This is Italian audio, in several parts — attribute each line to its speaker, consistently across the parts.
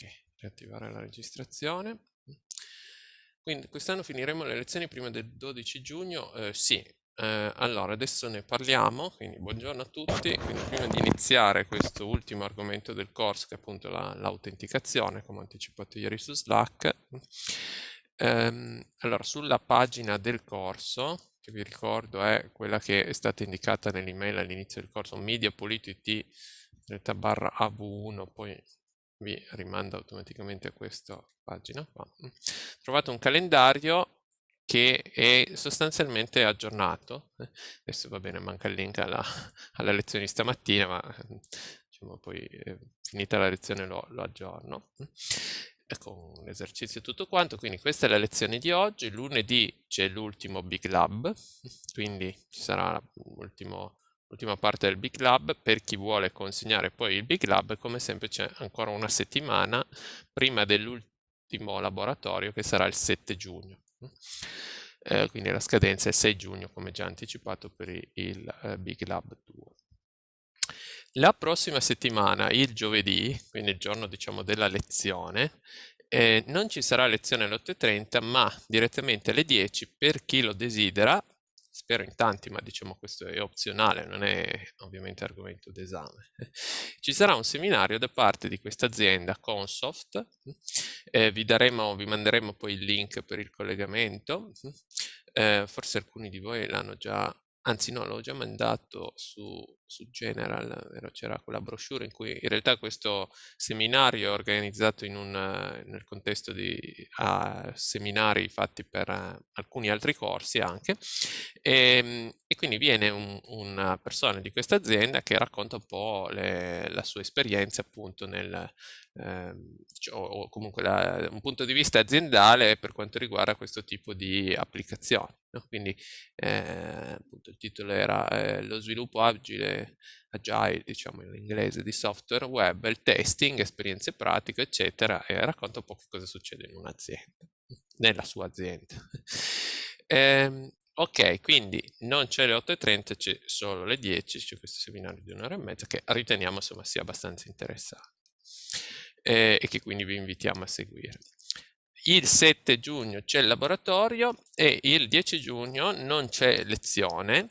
Speaker 1: Ok, riattivare
Speaker 2: la registrazione. Quindi quest'anno finiremo le lezioni prima del 12 giugno? Eh, sì, eh, allora adesso ne parliamo, quindi buongiorno a tutti. Quindi prima di iniziare questo ultimo argomento del corso, che è appunto l'autenticazione, come ho anticipato ieri su Slack, ehm, allora sulla pagina del corso, che vi ricordo è quella che è stata indicata nell'email all'inizio del corso, mediapolitity.it 1 poi vi rimanda automaticamente a questa pagina qua, trovate un calendario che è sostanzialmente aggiornato. Adesso va bene, manca il link alla, alla lezione di stamattina, ma diciamo, poi eh, finita la lezione lo, lo aggiorno con l'esercizio e tutto quanto. Quindi questa è la lezione di oggi. Lunedì c'è l'ultimo Big Lab, quindi ci sarà l'ultimo l'ultima parte del Big Lab, per chi vuole consegnare poi il Big Lab, come sempre c'è ancora una settimana prima dell'ultimo laboratorio che sarà il 7 giugno. Eh, quindi la scadenza è il 6 giugno, come già anticipato per il, il eh, Big Lab 2. La prossima settimana, il giovedì, quindi il giorno diciamo, della lezione, eh, non ci sarà lezione alle 8.30, ma direttamente alle 10 per chi lo desidera spero in tanti, ma diciamo questo è opzionale, non è ovviamente argomento d'esame. Ci sarà un seminario da parte di questa azienda Consoft, eh, vi, daremo, vi manderemo poi il link per il collegamento, eh, forse alcuni di voi l'hanno già, anzi no, l'ho già mandato su su General, c'era quella brochure in cui in realtà questo seminario è organizzato un, nel contesto di uh, seminari fatti per uh, alcuni altri corsi anche e, ehm, e quindi viene un, una persona di questa azienda che racconta un po' le, la sua esperienza appunto nel, ehm, cioè, o comunque da un punto di vista aziendale per quanto riguarda questo tipo di applicazioni. No? Quindi eh, appunto, il titolo era eh, Lo sviluppo agile eh, agile, diciamo in inglese, di software web, il testing, esperienze pratiche, eccetera, e racconta un po' che cosa succede in un'azienda, nella sua azienda. eh, ok, quindi non c'è le 8.30, c'è solo le 10, c'è questo seminario di un'ora e mezza che riteniamo insomma sia abbastanza interessante eh, e che quindi vi invitiamo a seguire il 7 giugno c'è il laboratorio e il 10 giugno non c'è lezione.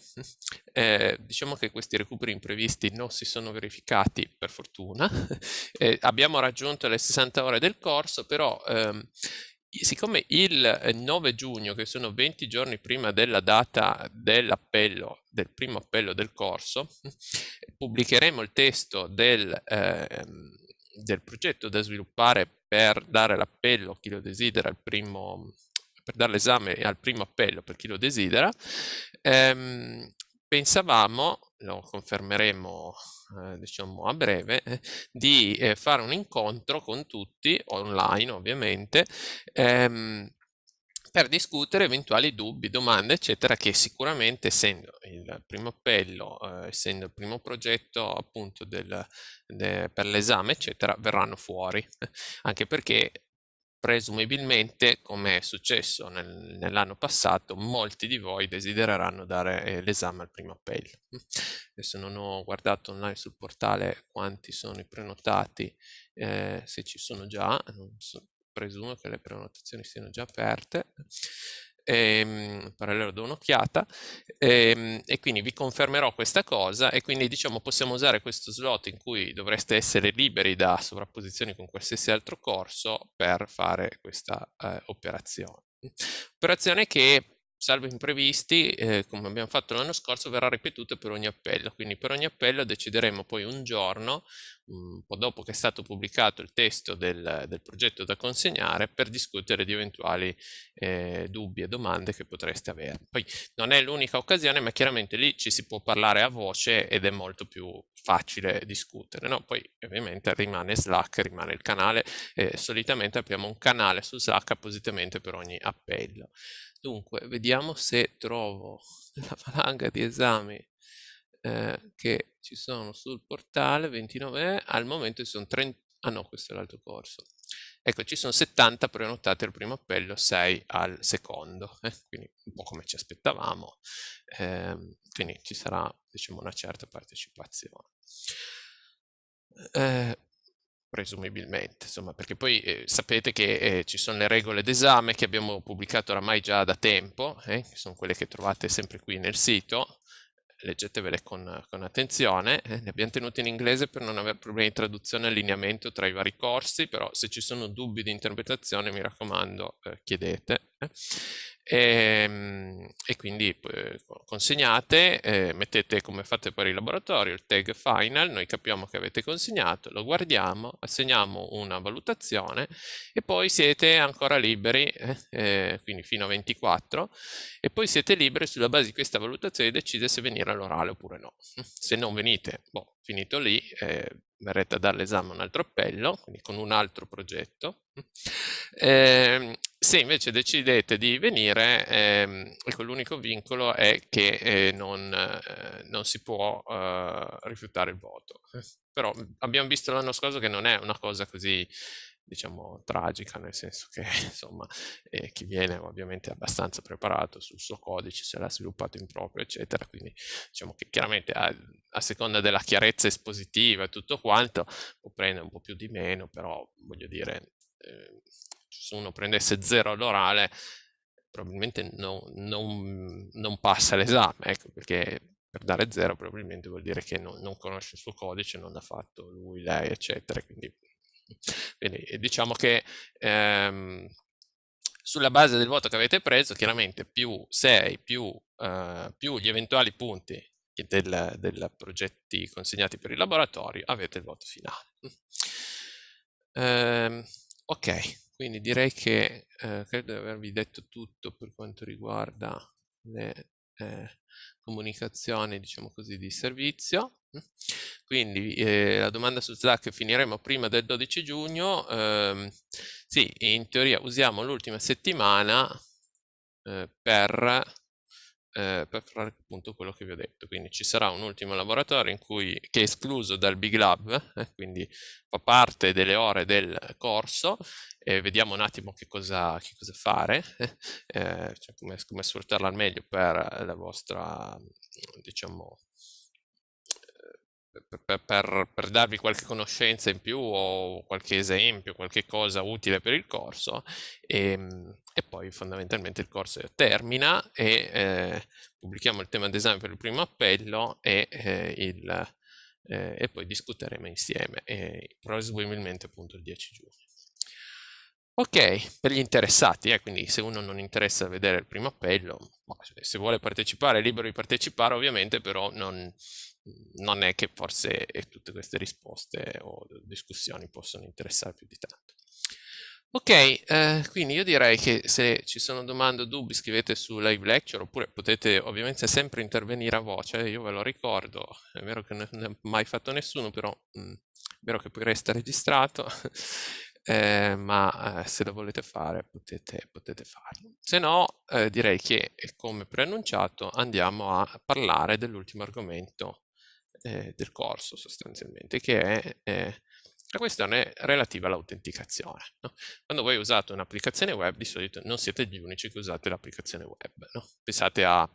Speaker 2: Eh, diciamo che questi recuperi imprevisti non si sono verificati per fortuna. Eh, abbiamo raggiunto le 60 ore del corso, però ehm, siccome il 9 eh, giugno, che sono 20 giorni prima della data dell'appello, del primo appello del corso, pubblicheremo il testo del, eh, del progetto da sviluppare per dare l'appello a chi lo desidera al primo per dare l'esame al primo appello per chi lo desidera, ehm, pensavamo, lo confermeremo eh, diciamo a breve, eh, di eh, fare un incontro con tutti, online ovviamente, ehm, per discutere eventuali dubbi, domande, eccetera, che sicuramente essendo il primo appello, eh, essendo il primo progetto appunto del, de, per l'esame, eccetera, verranno fuori. Anche perché presumibilmente, come è successo nel, nell'anno passato, molti di voi desidereranno dare eh, l'esame al primo appello. Adesso non ho guardato online sul portale quanti sono i prenotati, eh, se ci sono già, non so, presumo che le prenotazioni siano già aperte. E, ehm, parallelo do un'occhiata e, ehm, e, quindi vi confermerò questa cosa e quindi diciamo possiamo usare questo slot in cui dovreste essere liberi da sovrapposizioni con qualsiasi altro corso per fare questa eh, operazione. Operazione che salvo imprevisti, eh, come abbiamo fatto l'anno scorso, verrà ripetuta per ogni appello. Quindi per ogni appello decideremo poi un giorno un po' dopo che è stato pubblicato il testo del, del progetto da consegnare per discutere di eventuali eh, dubbi e domande che potreste avere. Poi non è l'unica occasione, ma chiaramente lì ci si può parlare a voce ed è molto più facile discutere. No? Poi ovviamente rimane Slack, rimane il canale, eh, solitamente abbiamo un canale su Slack appositamente per ogni appello. Dunque, vediamo se trovo la valanga di esami eh, che ci sono sul portale 29, al momento ci sono 30, ah no questo è l'altro corso, ecco ci sono 70 prenotate al primo appello, 6 al secondo, eh? quindi un po' come ci aspettavamo, eh, quindi ci sarà diciamo una certa partecipazione. Eh, presumibilmente, insomma, perché poi eh, sapete che eh, ci sono le regole d'esame che abbiamo pubblicato oramai già da tempo, eh, che sono quelle che trovate sempre qui nel sito, leggetevele con, con attenzione, eh, le abbiamo tenute in inglese per non avere problemi di traduzione e allineamento tra i vari corsi, però se ci sono dubbi di interpretazione mi raccomando eh, chiedete. E, ehm, e quindi eh, consegnate, eh, mettete come fate per il laboratorio il tag final, noi capiamo che avete consegnato, lo guardiamo, assegniamo una valutazione e poi siete ancora liberi, eh, eh quindi fino a 24, e poi siete liberi sulla base di questa valutazione di decidere se venire all'orale oppure no. Se non venite, boh, finito lì, eh, verrete a dare l'esame a un altro appello, quindi con un altro progetto, eh, se invece decidete di venire, ehm, ecco, l'unico vincolo è che eh, non, eh, non, si può eh, rifiutare il voto. Però abbiamo visto l'anno scorso che non è una cosa così diciamo tragica nel senso che insomma eh, chi viene ovviamente è abbastanza preparato sul suo codice se l'ha sviluppato in proprio eccetera quindi diciamo che chiaramente a, a seconda della chiarezza espositiva e tutto quanto può prendere un po' più di meno però voglio dire ehm, se uno prendesse zero all'orale, probabilmente no, non, non, passa l'esame, ecco, perché per dare zero probabilmente vuol dire che non, non conosce il suo codice, non l'ha fatto lui, lei, eccetera. Quindi, quindi diciamo che ehm, sulla base del voto che avete preso, chiaramente più 6, più, eh, più gli eventuali punti del progetti consegnati per il laboratorio, avete il voto finale. Eh, ok. Quindi direi che eh, credo di avervi detto tutto per quanto riguarda le eh, comunicazioni, diciamo così, di servizio. Quindi eh, la domanda su Slack finiremo prima del 12 giugno. Eh, sì, in teoria usiamo l'ultima settimana eh, per eh, per fare appunto quello che vi ho detto. Quindi ci sarà un ultimo laboratorio in cui, che è escluso dal Big Lab, eh, quindi fa parte delle ore del corso, E vediamo un attimo che cosa, che cosa fare, eh, cioè come, come sfruttarla al meglio per la vostra diciamo, per, per, per, darvi qualche conoscenza in più o qualche esempio, qualche cosa utile per il corso e, ehm, e poi fondamentalmente il corso termina e eh, pubblichiamo il tema design per il primo appello e, eh, il, eh, e poi discuteremo insieme, eh, presumibilmente appunto il 10 giugno. Ok, per gli interessati, eh, quindi se uno non interessa vedere il primo appello, se vuole partecipare è libero di partecipare ovviamente, però non, non è che forse eh, tutte queste risposte o discussioni possono interessare più di tanto. Ok, eh, quindi io direi che se ci sono domande o dubbi scrivete su live lecture oppure potete ovviamente sempre intervenire a voce, io ve lo ricordo, è vero che non ho mai fatto nessuno, però mh, mm, è vero che poi resta registrato, eh, ma eh, se lo volete fare potete, potete farlo. Se no eh, direi che come preannunciato andiamo a parlare dell'ultimo argomento eh, del corso sostanzialmente, che è eh, la questione relativa all'autenticazione. No? Quando voi usate un'applicazione web, di solito non siete gli unici che usate l'applicazione web. No? Pensate a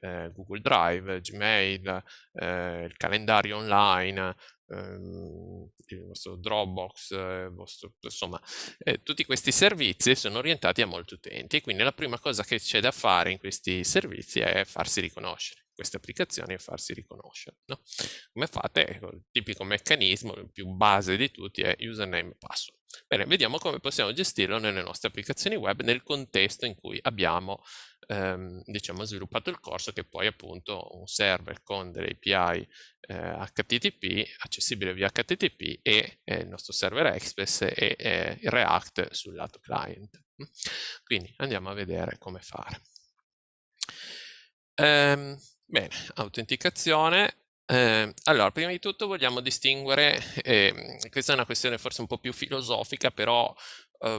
Speaker 2: eh, Google Drive, Gmail, eh, il calendario online, ehm, il vostro Dropbox, eh, il vostro, insomma, eh, tutti questi servizi sono orientati a molti utenti e quindi la prima cosa che c'è da fare in questi servizi è farsi riconoscere queste applicazioni e farsi riconoscere. No? Come fate? Ecco, il tipico meccanismo, il più base di tutti, è username e password. Bene, vediamo come possiamo gestirlo nelle nostre applicazioni web nel contesto in cui abbiamo ehm, diciamo, sviluppato il corso che poi appunto un server con delle API eh, HTTP, accessibile via HTTP e eh, il nostro server Express e eh, React sul lato client. Quindi andiamo a vedere come fare. Um, Bene, autenticazione. Eh, allora, prima di tutto vogliamo distinguere, eh, questa è una questione forse un po' più filosofica, però eh,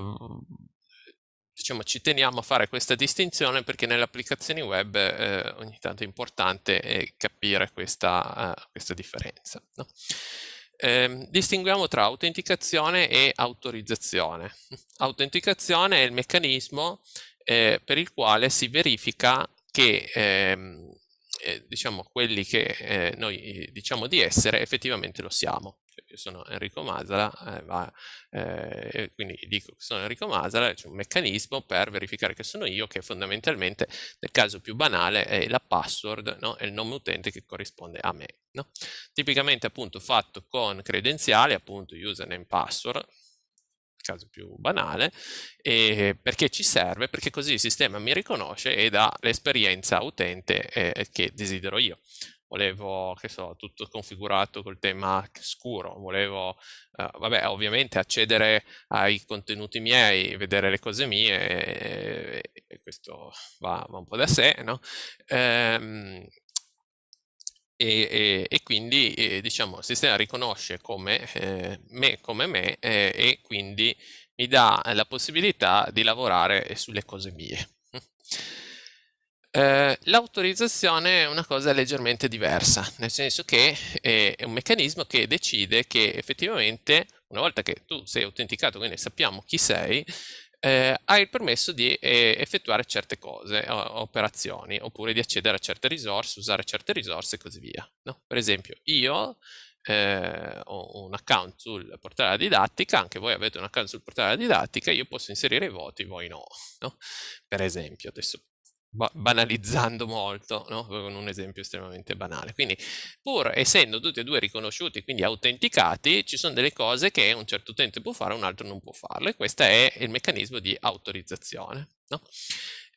Speaker 2: diciamo, ci teniamo a fare questa distinzione perché nelle applicazioni web eh, ogni tanto è importante eh, capire questa, eh, questa differenza. No? Ehm, distinguiamo tra autenticazione e autorizzazione. Autenticazione è il meccanismo per il quale si verifica che ehm, diciamo, quelli che eh, noi eh, diciamo di essere, effettivamente lo siamo. Cioè, io sono Enrico Masala, ma, eh, eh, quindi dico che sono Enrico Masala, c'è un meccanismo per verificare che sono io, che fondamentalmente nel caso più banale è la password no? e il nome utente che corrisponde a me. No? Tipicamente appunto fatto con credenziali, appunto username password, caso più banale, ehm, perché ci serve, perché così il sistema mi riconosce e dà l'esperienza utente eh, che desidero io. Volevo, che so, tutto configurato col tema scuro, volevo, eh, vabbè, ovviamente accedere ai contenuti miei, vedere le cose mie, e, e questo va, va, un po' da sé, no? Ehm, e, e, e quindi eh, diciamo il sistema riconosce come eh, me come me eh, e quindi mi dà la possibilità di lavorare sulle cose mie. Eh, l'autorizzazione è una cosa leggermente diversa, nel senso che eh, è un meccanismo che decide che effettivamente, una volta che tu sei autenticato, quindi sappiamo chi sei, eh, ha il permesso di eh, effettuare certe cose, operazioni, oppure di accedere a certe risorse, usare certe risorse e così via. No? Per esempio, io eh, ho un account sul portale della didattica, anche voi avete un account sul portale della didattica, io posso inserire i voti, voi no, no? Per esempio, adesso ba- banalizzando molto, no? con un esempio estremamente banale. Quindi pur essendo tutti e due riconosciuti, quindi autenticati, ci sono delle cose che un certo utente può fare, un altro non può farle. Questo è il meccanismo di autorizzazione. No?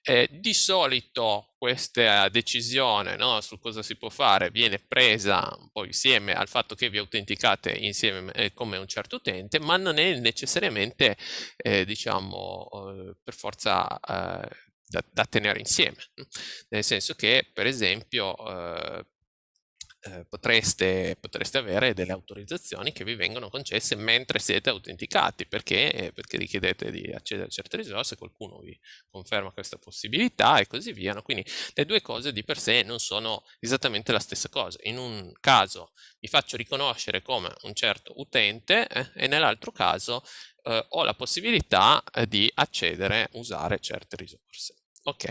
Speaker 2: Eh, di solito questa decisione no, su cosa si può fare viene presa un po' insieme al fatto che vi autenticate insieme eh, come un certo utente, ma non è necessariamente, eh, diciamo, eh, per forza eh, da, da, tenere insieme, nel senso che per esempio eh, eh, Potreste, potreste, avere delle autorizzazioni che vi vengono concesse mentre siete autenticati, perché, perché richiedete di accedere a certe risorse, qualcuno vi conferma questa possibilità e così via. No? Quindi le due cose di per sé non sono esattamente la stessa cosa. In un caso mi faccio riconoscere come un certo utente eh, e nell'altro caso eh, ho la possibilità eh, di accedere, usare certe risorse. Ok.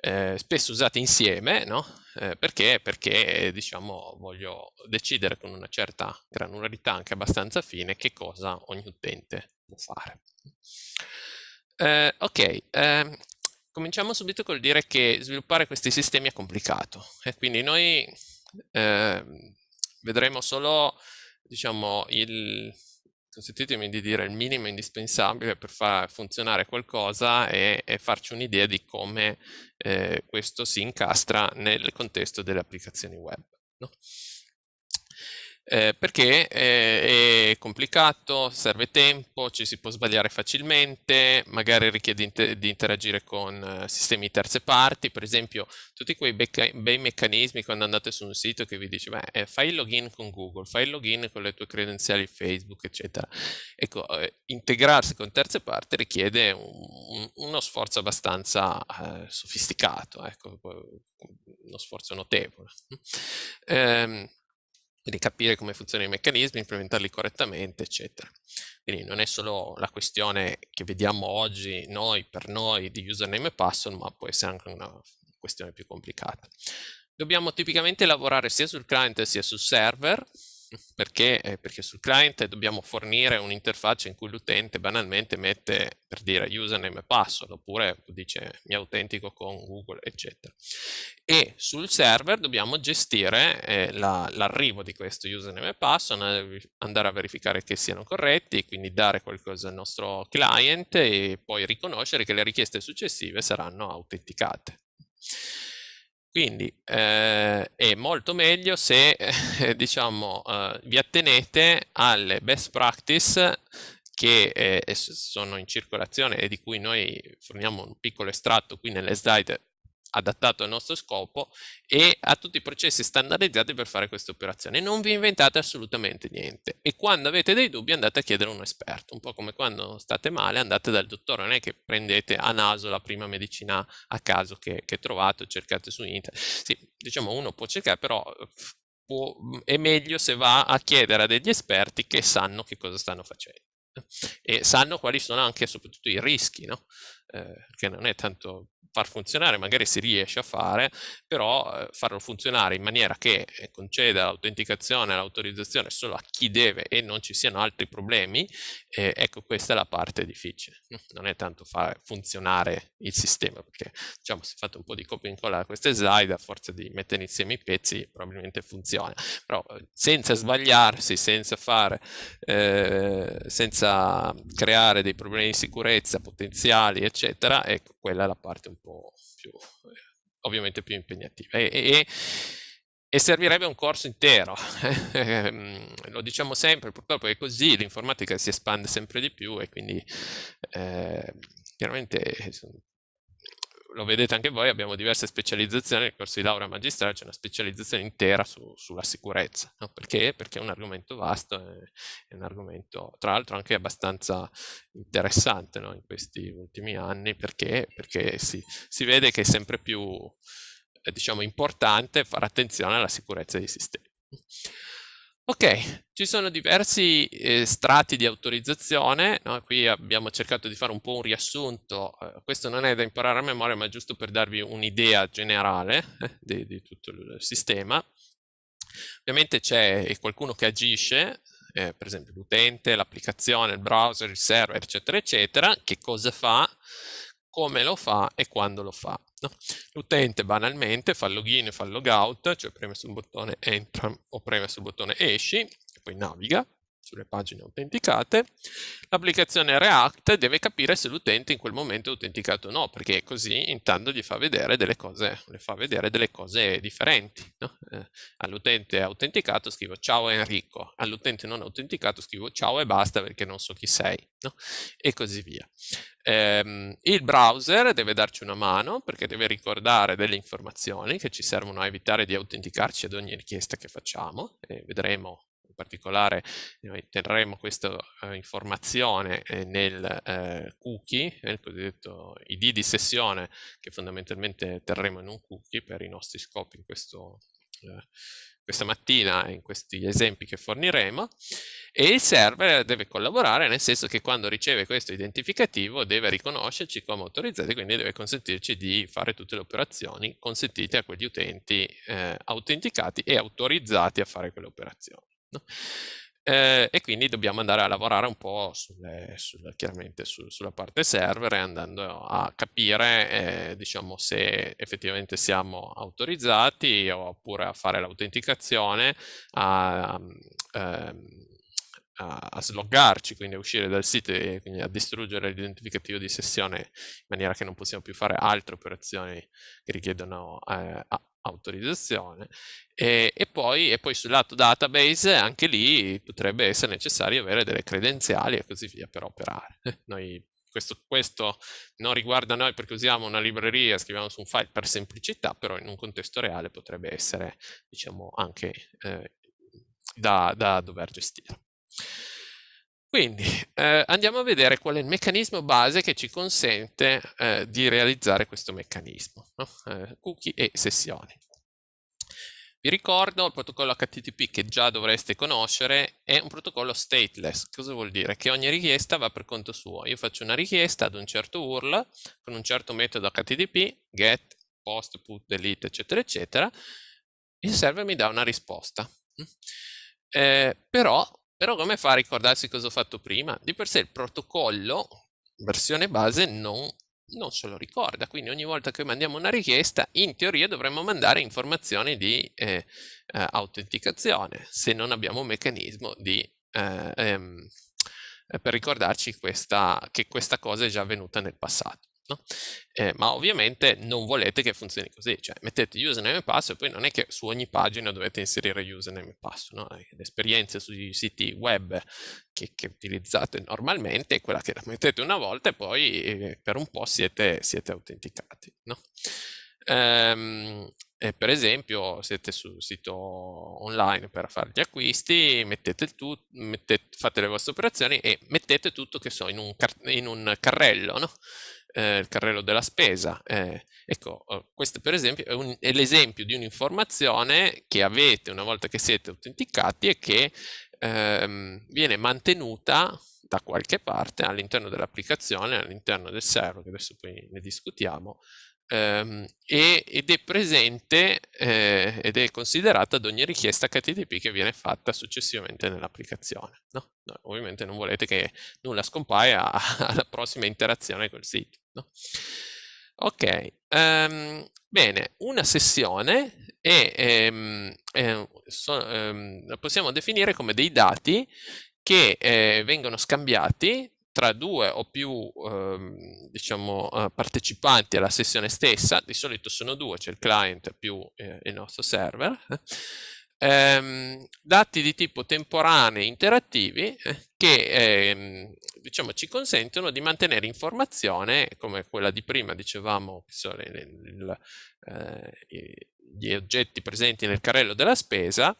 Speaker 2: Eh, spesso usate insieme, no? eh, perché? Perché diciamo, voglio decidere con una certa granularità anche abbastanza fine che cosa ogni utente può fare. Eh, ok, ehm, cominciamo subito col dire che sviluppare questi sistemi è complicato e quindi noi ehm, vedremo solo diciamo, il, consentitemi di dire il minimo indispensabile per far funzionare qualcosa e, e farci un'idea di come eh, questo si incastra nel contesto delle applicazioni web. No? eh, perché è, eh, è complicato, serve tempo, ci si può sbagliare facilmente, magari richiede inter- di interagire con eh, sistemi di terze parti, per esempio tutti quei beca- bei meccanismi quando andate su un sito che vi dice beh, eh, fai il login con Google, fai il login con le tue credenziali Facebook, eccetera. Ecco, integrarsi con terze parti richiede un, uno sforzo abbastanza eh, sofisticato, ecco, uhm, uno sforzo notevole. Eh, di capire come funzionano i meccanismi, implementarli correttamente, eccetera. Quindi non è solo la questione che vediamo oggi noi per noi di username e password, ma può essere anche una questione più complicata. Dobbiamo tipicamente lavorare sia sul client sia sul server, perché? Eh, perché sul client dobbiamo fornire un'interfaccia in cui l'utente banalmente mette, per dire, username e password, oppure dice mi autentico con Google, eccetera. E sul server dobbiamo gestire eh, la, l'arrivo di questo username e password, andare a verificare che siano corretti, quindi dare qualcosa al nostro client e poi riconoscere che le richieste successive saranno autenticate. Quindi eh, è molto meglio se eh, diciamo, eh, vi attenete alle best practice che eh, sono in circolazione e di cui noi forniamo un piccolo estratto qui nelle slide adattato al nostro scopo e a tutti i processi standardizzati per fare queste operazioni. Non vi inventate assolutamente niente e quando avete dei dubbi andate a chiedere a un esperto, un po' come quando state male andate dal dottore, non è che prendete a naso la prima medicina a caso che, che trovate o cercate su internet. Sì, diciamo uno può cercare, però può, è meglio se va a chiedere a degli esperti che sanno che cosa stanno facendo eh, e sanno quali sono anche soprattutto i rischi, no? eh, che non è tanto far funzionare, magari si riesce a fare, però eh, farlo funzionare in maniera che eh, conceda l'autenticazione e l'autorizzazione solo a chi deve e non ci siano altri problemi, eh, ecco questa è la parte difficile. Hm, non è tanto fare funzionare il sistema, perché diciamo se fate un po' di copia e incolla da queste slide, a forza di mettere insieme i pezzi, probabilmente funziona, però eh, senza sbagliarsi, senza fare, eh, senza creare dei problemi di sicurezza potenziali, eccetera, ecco quella è la parte un po' più, eh, ovviamente più impegnativa. E, e, e servirebbe un corso intero, mm, lo diciamo sempre, purtroppo è così, l'informatica si espande sempre di più e quindi eh, chiaramente eh, lo vedete anche voi, abbiamo diverse specializzazioni, nel corso di laurea magistrale c'è una specializzazione intera su, sulla sicurezza, no? perché? perché? è un argomento vasto, è, è un argomento tra l'altro anche abbastanza interessante no? in questi ultimi anni, perché, perché si, si, vede che è sempre più eh, diciamo, importante fare attenzione alla sicurezza dei sistemi. Ok, ci sono diversi eh, strati di autorizzazione, no? qui abbiamo cercato di fare un po' un riassunto, eh, questo non è da imparare a memoria ma giusto per darvi un'idea generale eh, di, di, tutto il sistema. Ovviamente c'è qualcuno che agisce, eh, per esempio l'utente, l'applicazione, il browser, il server, eccetera, eccetera, che cosa fa, come lo fa e quando lo fa. No? L'utente banalmente fa login e fa logout, cioè preme sul bottone entra o preme sul bottone esci, e poi naviga, sulle pagine autenticate, l'applicazione React deve capire se l'utente in quel momento è autenticato o no, perché così intanto gli fa vedere delle cose, fa vedere delle cose differenti. No? Eh, all'utente autenticato scrivo ciao Enrico, all'utente non autenticato scrivo ciao e basta perché non so chi sei, no? e così via. Eh, il browser deve darci una mano perché deve ricordare delle informazioni che ci servono a evitare di autenticarci ad ogni richiesta che facciamo, e vedremo particolare noi terremo questa eh, informazione eh, nel eh, cookie, eh, il cosiddetto ID di sessione che fondamentalmente terremo in un cookie per i nostri scopi in questo, eh, questa mattina in questi esempi che forniremo e il server deve collaborare nel senso che quando riceve questo identificativo deve riconoscerci come autorizzati quindi deve consentirci di fare tutte le operazioni consentite a quegli utenti eh, autenticati e autorizzati a fare quelle operazioni No? Eh, e quindi dobbiamo andare a lavorare un po' sulle, sulle, chiaramente su, sulla parte server andando a capire eh, diciamo se effettivamente siamo autorizzati oppure a fare l'autenticazione, a, mm, ehm, a, sloggarci, quindi a uscire dal sito e quindi a distruggere l'identificativo di sessione in maniera che non possiamo più fare altre operazioni che richiedono eh, autorizzazione e, e, poi, e, poi, sul lato database anche lì potrebbe essere necessario avere delle credenziali e così via per operare. Noi, questo, questo, non riguarda noi perché usiamo una libreria, scriviamo su un file per semplicità, però in un contesto reale potrebbe essere diciamo, anche eh, da, da dover gestire. Quindi eh, andiamo a vedere qual è il meccanismo base che ci consente eh, di realizzare questo meccanismo, no? eh, cookie e sessioni. Vi ricordo il protocollo HTTP che già dovreste conoscere è un protocollo stateless. Cosa vuol dire? Che ogni richiesta va per conto suo. Io faccio una richiesta ad un certo URL con un certo metodo HTTP, get, post, put, delete, eccetera, eccetera. Il server mi dà una risposta. Mm? Eh, però però come fa a ricordarsi cosa ho fatto prima? Di per sé il protocollo, versione base, non, non ce lo ricorda. Quindi ogni volta che mandiamo una richiesta, in teoria dovremmo mandare informazioni di eh, eh, autenticazione, se non abbiamo un meccanismo di, eh, ehm, eh, per ricordarci questa, che questa cosa è già avvenuta nel passato. No? Eh, ma ovviamente non volete che funzioni così, cioè mettete username e password e poi non è che su ogni pagina dovete inserire username e password, no? Eh, le sui siti web che, che, utilizzate normalmente è quella che la mettete una volta e poi eh, per un po' siete, siete autenticati. No? Ehm, per esempio siete sul sito online per fare gli acquisti, mettete tu, mettete, fate le vostre operazioni e mettete tutto che so in un, car- in un carrello, no? eh, il carrello della spesa. Eh, ecco, oh, questo per esempio è, un, è, l'esempio di un'informazione che avete una volta che siete autenticati e che ehm, viene mantenuta da qualche parte all'interno dell'applicazione, all'interno del server, che adesso poi ne discutiamo, ehm, e, ed è presente eh, ed è considerata ad ogni richiesta HTTP che viene fatta successivamente nell'applicazione. No? No, ovviamente non volete che nulla scompaia alla prossima interazione col sito. No? Ok, um, bene, una sessione è, um, è, so, um, la possiamo definire come dei dati che eh, vengono scambiati tra due o più ehm, diciamo, eh, partecipanti alla sessione stessa, di solito sono due, c'è cioè il client più eh, il nostro server, eh, ehm, dati di tipo temporanei interattivi eh, che ehm, diciamo, ci consentono di mantenere informazione come quella di prima, dicevamo, il, eh, gli oggetti presenti nel carrello della spesa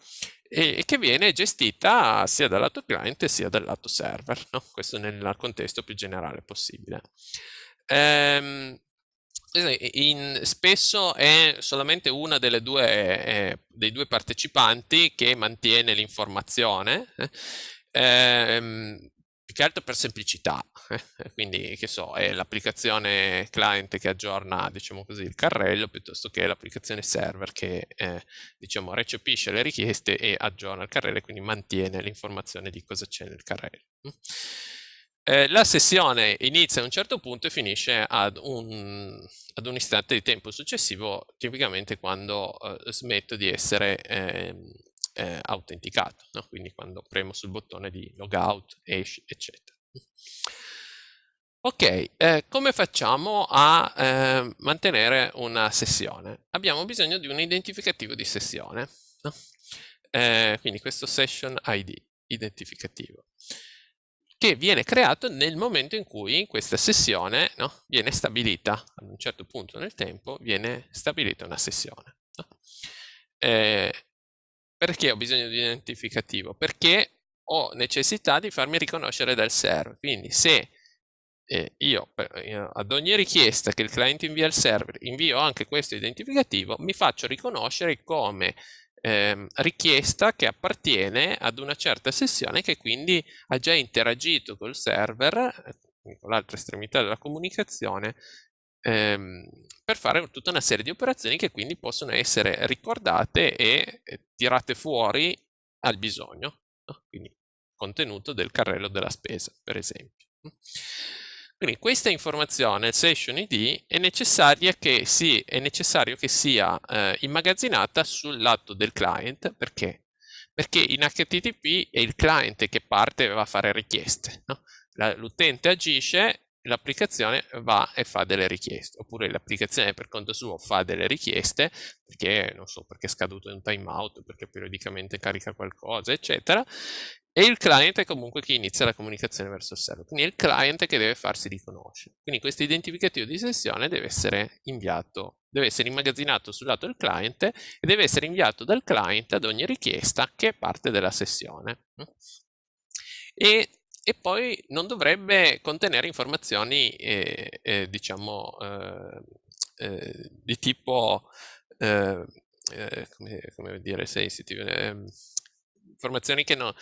Speaker 2: e, che viene gestita sia dal lato client sia dal lato server, no? questo nel contesto più generale possibile. Ehm, in, spesso è solamente una delle due, eh, eh dei due partecipanti che mantiene l'informazione, eh, ehm, più che altro per semplicità, eh. quindi che so, è l'applicazione client che aggiorna diciamo così, il carrello piuttosto che l'applicazione server che eh, diciamo, recepisce le richieste e aggiorna il carrello e quindi mantiene l'informazione di cosa c'è nel carrello. Mm. Eh, la sessione inizia a un certo punto e finisce ad un, ad un istante di tempo successivo, tipicamente quando eh, smetto di essere ehm, eh, autenticato, no? quindi quando premo sul bottone di logout, esce, eccetera. Ok, eh, come facciamo a eh, mantenere una sessione? Abbiamo bisogno di un identificativo di sessione, no? eh, quindi questo session ID identificativo che viene creato nel momento in cui questa sessione no, viene stabilita, ad un certo punto nel tempo, viene stabilita una sessione. No? Eh, perché ho bisogno di identificativo? Perché ho necessità di farmi riconoscere dal server. Quindi se eh, io eh, ad ogni richiesta che il client invia al server invio anche questo identificativo, mi faccio riconoscere come eh, richiesta che appartiene ad una certa sessione che quindi ha già interagito col server, eh, con l'altra estremità della comunicazione, ehm, per fare tutta una serie di operazioni che quindi possono essere ricordate e tirate fuori al bisogno, no? quindi contenuto del carrello della spesa, per esempio. Quindi questa informazione, il session ID, è, necessaria che si, è necessario che sia eh, immagazzinata sul lato del client, perché? Perché in HTTP è il client che parte e va a fare richieste, no? l'utente agisce, l'applicazione va e fa delle richieste, oppure l'applicazione per conto suo fa delle richieste, perché non so perché è scaduto in timeout, perché periodicamente carica qualcosa, eccetera, e il client è comunque chi inizia la comunicazione verso il server, quindi è il client che deve farsi riconoscere. Quindi questo identificativo di sessione deve essere inviato, deve essere immagazzinato sul lato del client e deve essere inviato dal client ad ogni richiesta che è parte della sessione. E e poi non dovrebbe contenere informazioni eh, eh, diciamo eh, eh di tipo eh, eh, come, come, dire sensitive ehm, informazioni che, no,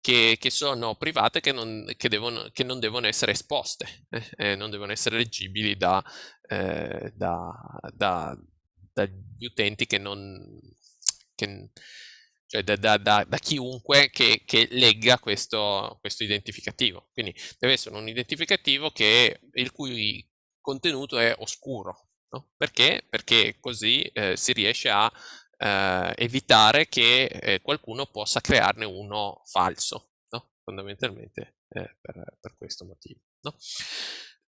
Speaker 2: che, che sono private che non, che devono, non devono essere esposte, eh, eh, non devono essere leggibili da, eh, da, da, dagli utenti che non... cioè da, chiunque che, legga questo, questo identificativo. Quindi deve essere un identificativo che, il cui contenuto è oscuro, No? Perché? Perché così eh, si riesce a eh, evitare che eh, qualcuno possa crearne uno falso, no? fondamentalmente eh, per, per, questo motivo. No?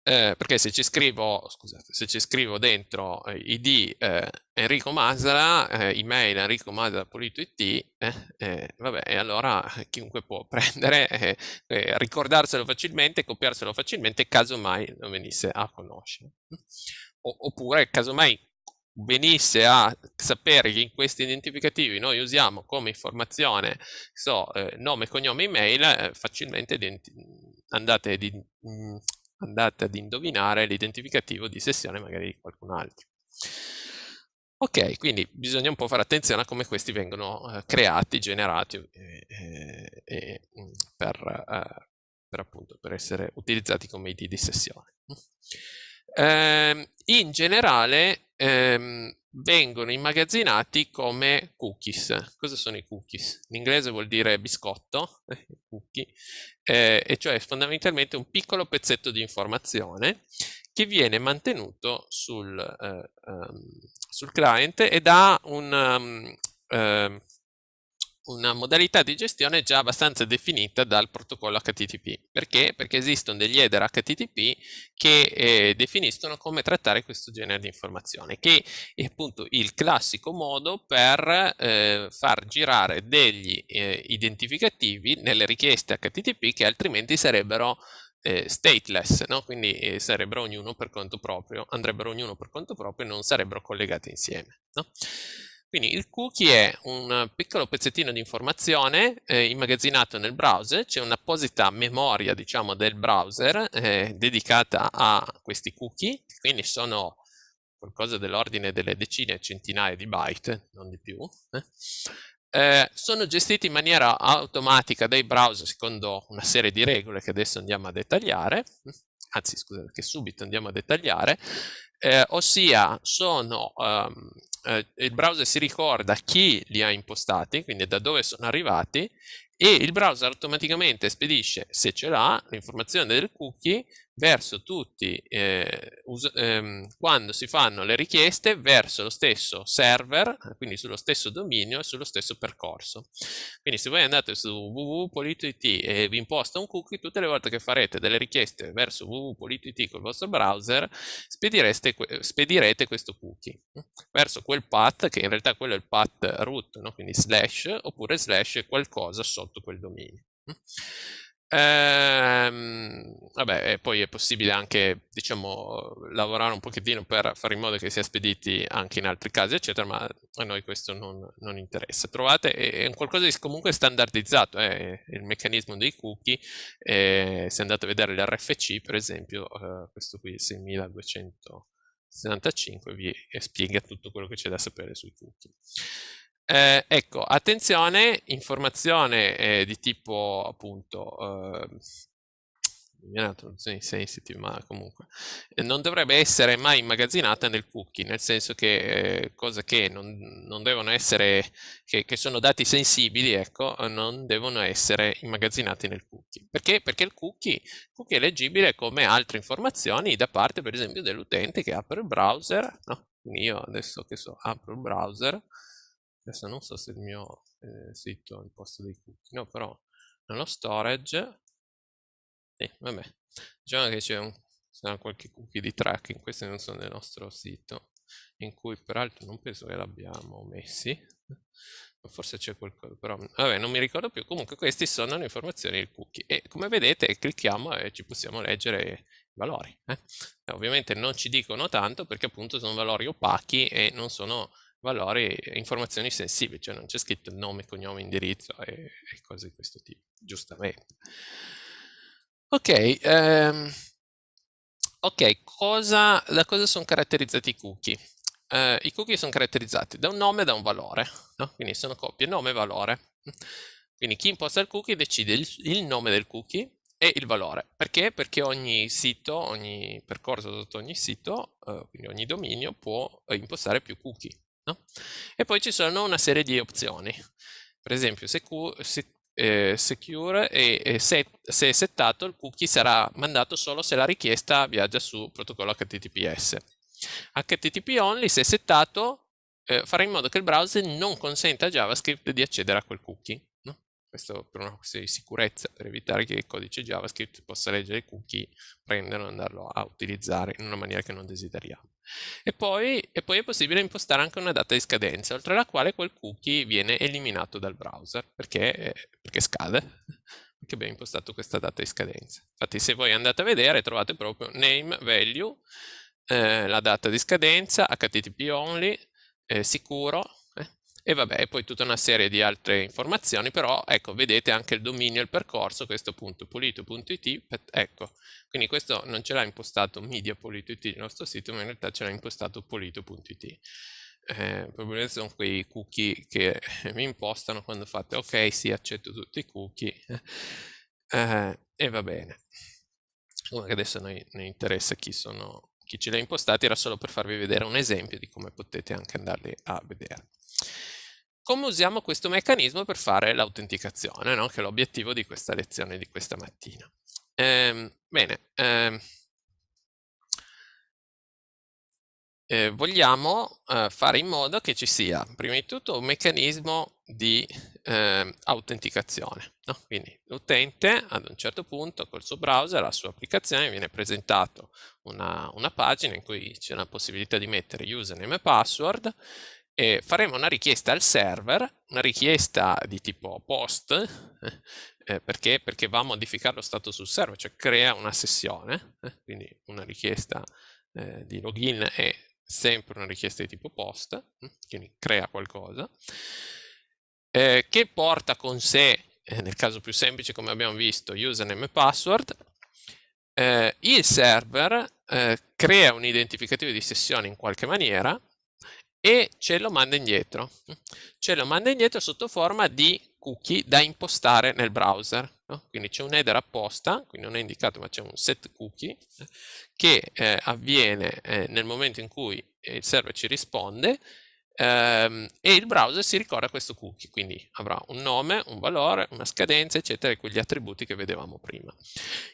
Speaker 2: Eh, perché se ci scrivo, scusate, se ci scrivo dentro eh, id eh, Enrico Masala, email Enrico enricomasala.it, vabbè, allora chiunque può prendere, ricordarselo facilmente, copiarselo facilmente, caso mai non venisse a conoscere. O, oppure, casomai venisse a sapere che in questi identificativi noi usiamo come informazione so, eh, nome, cognome, email, eh, facilmente andate, ad in mm, andate ad indovinare l'identificativo di sessione magari di qualcun altro. Ok, quindi bisogna un po' fare attenzione a come questi vengono eh, creati, generati eh, eh, mm, per, eh, per, appunto, per essere utilizzati come ID di sessione eh, in generale eh, vengono immagazzinati come cookies. Cosa sono i cookies? In inglese vuol dire biscotto, cookie, eh, e cioè fondamentalmente un piccolo pezzetto di informazione che viene mantenuto sul, eh, ehm, sul client ed ha un... Um, una modalità di gestione già abbastanza definita dal protocollo HTTP. Perché? Perché esistono degli header HTTP che eh, definiscono come trattare questo genere di informazione, che è appunto il classico modo per eh, far girare degli eh, identificativi nelle richieste HTTP che altrimenti sarebbero eh, stateless, no? quindi eh, sarebbero ognuno per conto proprio, andrebbero ognuno per conto proprio e non sarebbero collegati insieme. No? Quindi il cookie è un piccolo pezzettino di informazione eh, immagazzinato nel browser, c'è un'apposita memoria diciamo, del browser eh, dedicata a questi cookie, quindi sono qualcosa dell'ordine delle decine, e centinaia di byte, non di più. Eh. eh, sono gestiti in maniera automatica dai browser secondo una serie di regole che adesso andiamo a dettagliare, anzi scusate che subito andiamo a dettagliare, eh, ossia sono um, eh, il browser si ricorda chi li ha impostati, quindi da dove sono arrivati, e il browser automaticamente spedisce, se ce l'ha, l'informazione del cookie verso tutti eh, ehm, quando si fanno le richieste verso lo stesso server, ah. quindi sullo stesso dominio e sullo stesso percorso. Quindi se voi andate su www.polit.it e vi imposta un cookie, tutte le volte che farete delle richieste verso www.polit.it col vostro browser, spedirete, spedirete questo cookie mm, verso quel path, che in realtà quello è il path root, no? quindi slash, oppure slash qualcosa sotto quel dominio. Mm. Ehm, vabbè, e poi è possibile anche, diciamo, lavorare un pochettino per fare in modo che sia spediti anche in altri casi, eccetera, ma a noi questo non, non interessa. Trovate, è, un qualcosa di comunque standardizzato, eh, il meccanismo dei cookie, eh, se andate a vedere l'RFC, per esempio, eh, questo qui, 6265, vi eh, spiega tutto quello che c'è da sapere sui cookie. Eh, ecco, attenzione, informazione eh, di tipo appunto eh, non so sensitive, ma comunque eh, non dovrebbe essere mai immagazzinata nel cookie, nel senso che eh, cose che non, non devono essere, che, che, sono dati sensibili, ecco, non devono essere immagazzinati nel cookie. Perché? Perché il cookie, cookie è leggibile come altre informazioni da parte, per esempio, dell'utente che apre il browser, no? Quindi io adesso che so, apro il browser, adesso non so se il mio eh, sito è il posto dei cookie, no però nello storage, eh, vabbè, diciamo che c'è un, saranno qualche cookie di tracking, questi non sono nel nostro sito, in cui peraltro non penso che l'abbiamo messi, forse c'è qualcosa, però vabbè, non mi ricordo più. Comunque, queste sono le informazioni del cookie. E come vedete, clicchiamo e ci possiamo leggere i valori. Eh? Ovviamente non ci dicono tanto perché appunto sono valori opachi e non sono valori e informazioni sensibili, cioè non c'è scritto nome, cognome, indirizzo e, e cose di questo tipo, giustamente. Ok, ehm, okay cosa, da cosa sono caratterizzati i cookie? Eh, I cookie sono caratterizzati da un nome e da un valore, no? quindi sono coppie nome e valore. Quindi chi imposta il cookie decide il, il nome del cookie e il valore. Perché? Perché ogni sito, ogni percorso sotto ogni sito, eh, quindi ogni dominio può eh, impostare più cookie. No? E poi ci sono una serie di opzioni. Per esempio, se, se eh, secure e, e se, se, è settato il cookie sarà mandato solo se la richiesta viaggia su protocollo HTTPS. HTTP only se è settato eh, farà in modo che il browser non consenta a JavaScript di accedere a quel cookie. No? Questo per una questione di sicurezza, per evitare che il codice JavaScript possa leggere i cookie, prenderlo e andarlo a utilizzare in una maniera che non desideriamo. E poi, e poi è possibile impostare anche una data di scadenza, oltre la quale quel cookie viene eliminato dal browser perché, perché scade perché abbiamo impostato questa data di scadenza. Infatti se voi andate a vedere trovate proprio name, value, eh, la data di scadenza, http only, eh, sicuro, e vabbè, poi tutta una serie di altre informazioni, però ecco, vedete anche il dominio e il percorso, questo punto pulito.it, ecco, quindi questo non ce l'ha impostato media.it il nostro sito, ma in realtà ce l'ha impostato pulito.it. Eh, probabilmente sono quei cookie che mi impostano quando fate ok, sì, accetto tutti i cookie eh, e va bene. Comunque adesso non interessa chi sono chi ce li ha impostati era solo per farvi vedere un esempio di come potete anche andarli a vedere come usiamo questo meccanismo per fare l'autenticazione, no? che è l'obiettivo di questa lezione di questa mattina. Ehm, bene, ehm, eh, vogliamo eh, fare in modo che ci sia, prima di tutto, un meccanismo di eh, autenticazione. No? Quindi l'utente ad un certo punto col suo browser, la sua applicazione, viene presentato una, una pagina in cui c'è la possibilità di mettere username e password eh, faremo una richiesta al server, una richiesta di tipo post, eh, perché? perché? va a modificare lo stato sul server, cioè crea una sessione, eh, quindi una richiesta eh, di login è sempre una richiesta di tipo post, eh, quindi crea qualcosa, eh, che porta con sé, nel caso più semplice come abbiamo visto, username e password, il server crea un identificativo di sessione in qualche maniera, e ce lo manda indietro. Ce lo manda indietro sotto forma di cookie da impostare nel browser. No? Quindi c'è un header apposta, qui non è indicato ma c'è un set cookie, eh, che eh, avviene eh, nel momento in cui il server ci risponde Ehm, e il browser si ricorda questo cookie, quindi avrà un nome, un valore, una scadenza, eccetera, e quegli attributi che vedevamo prima.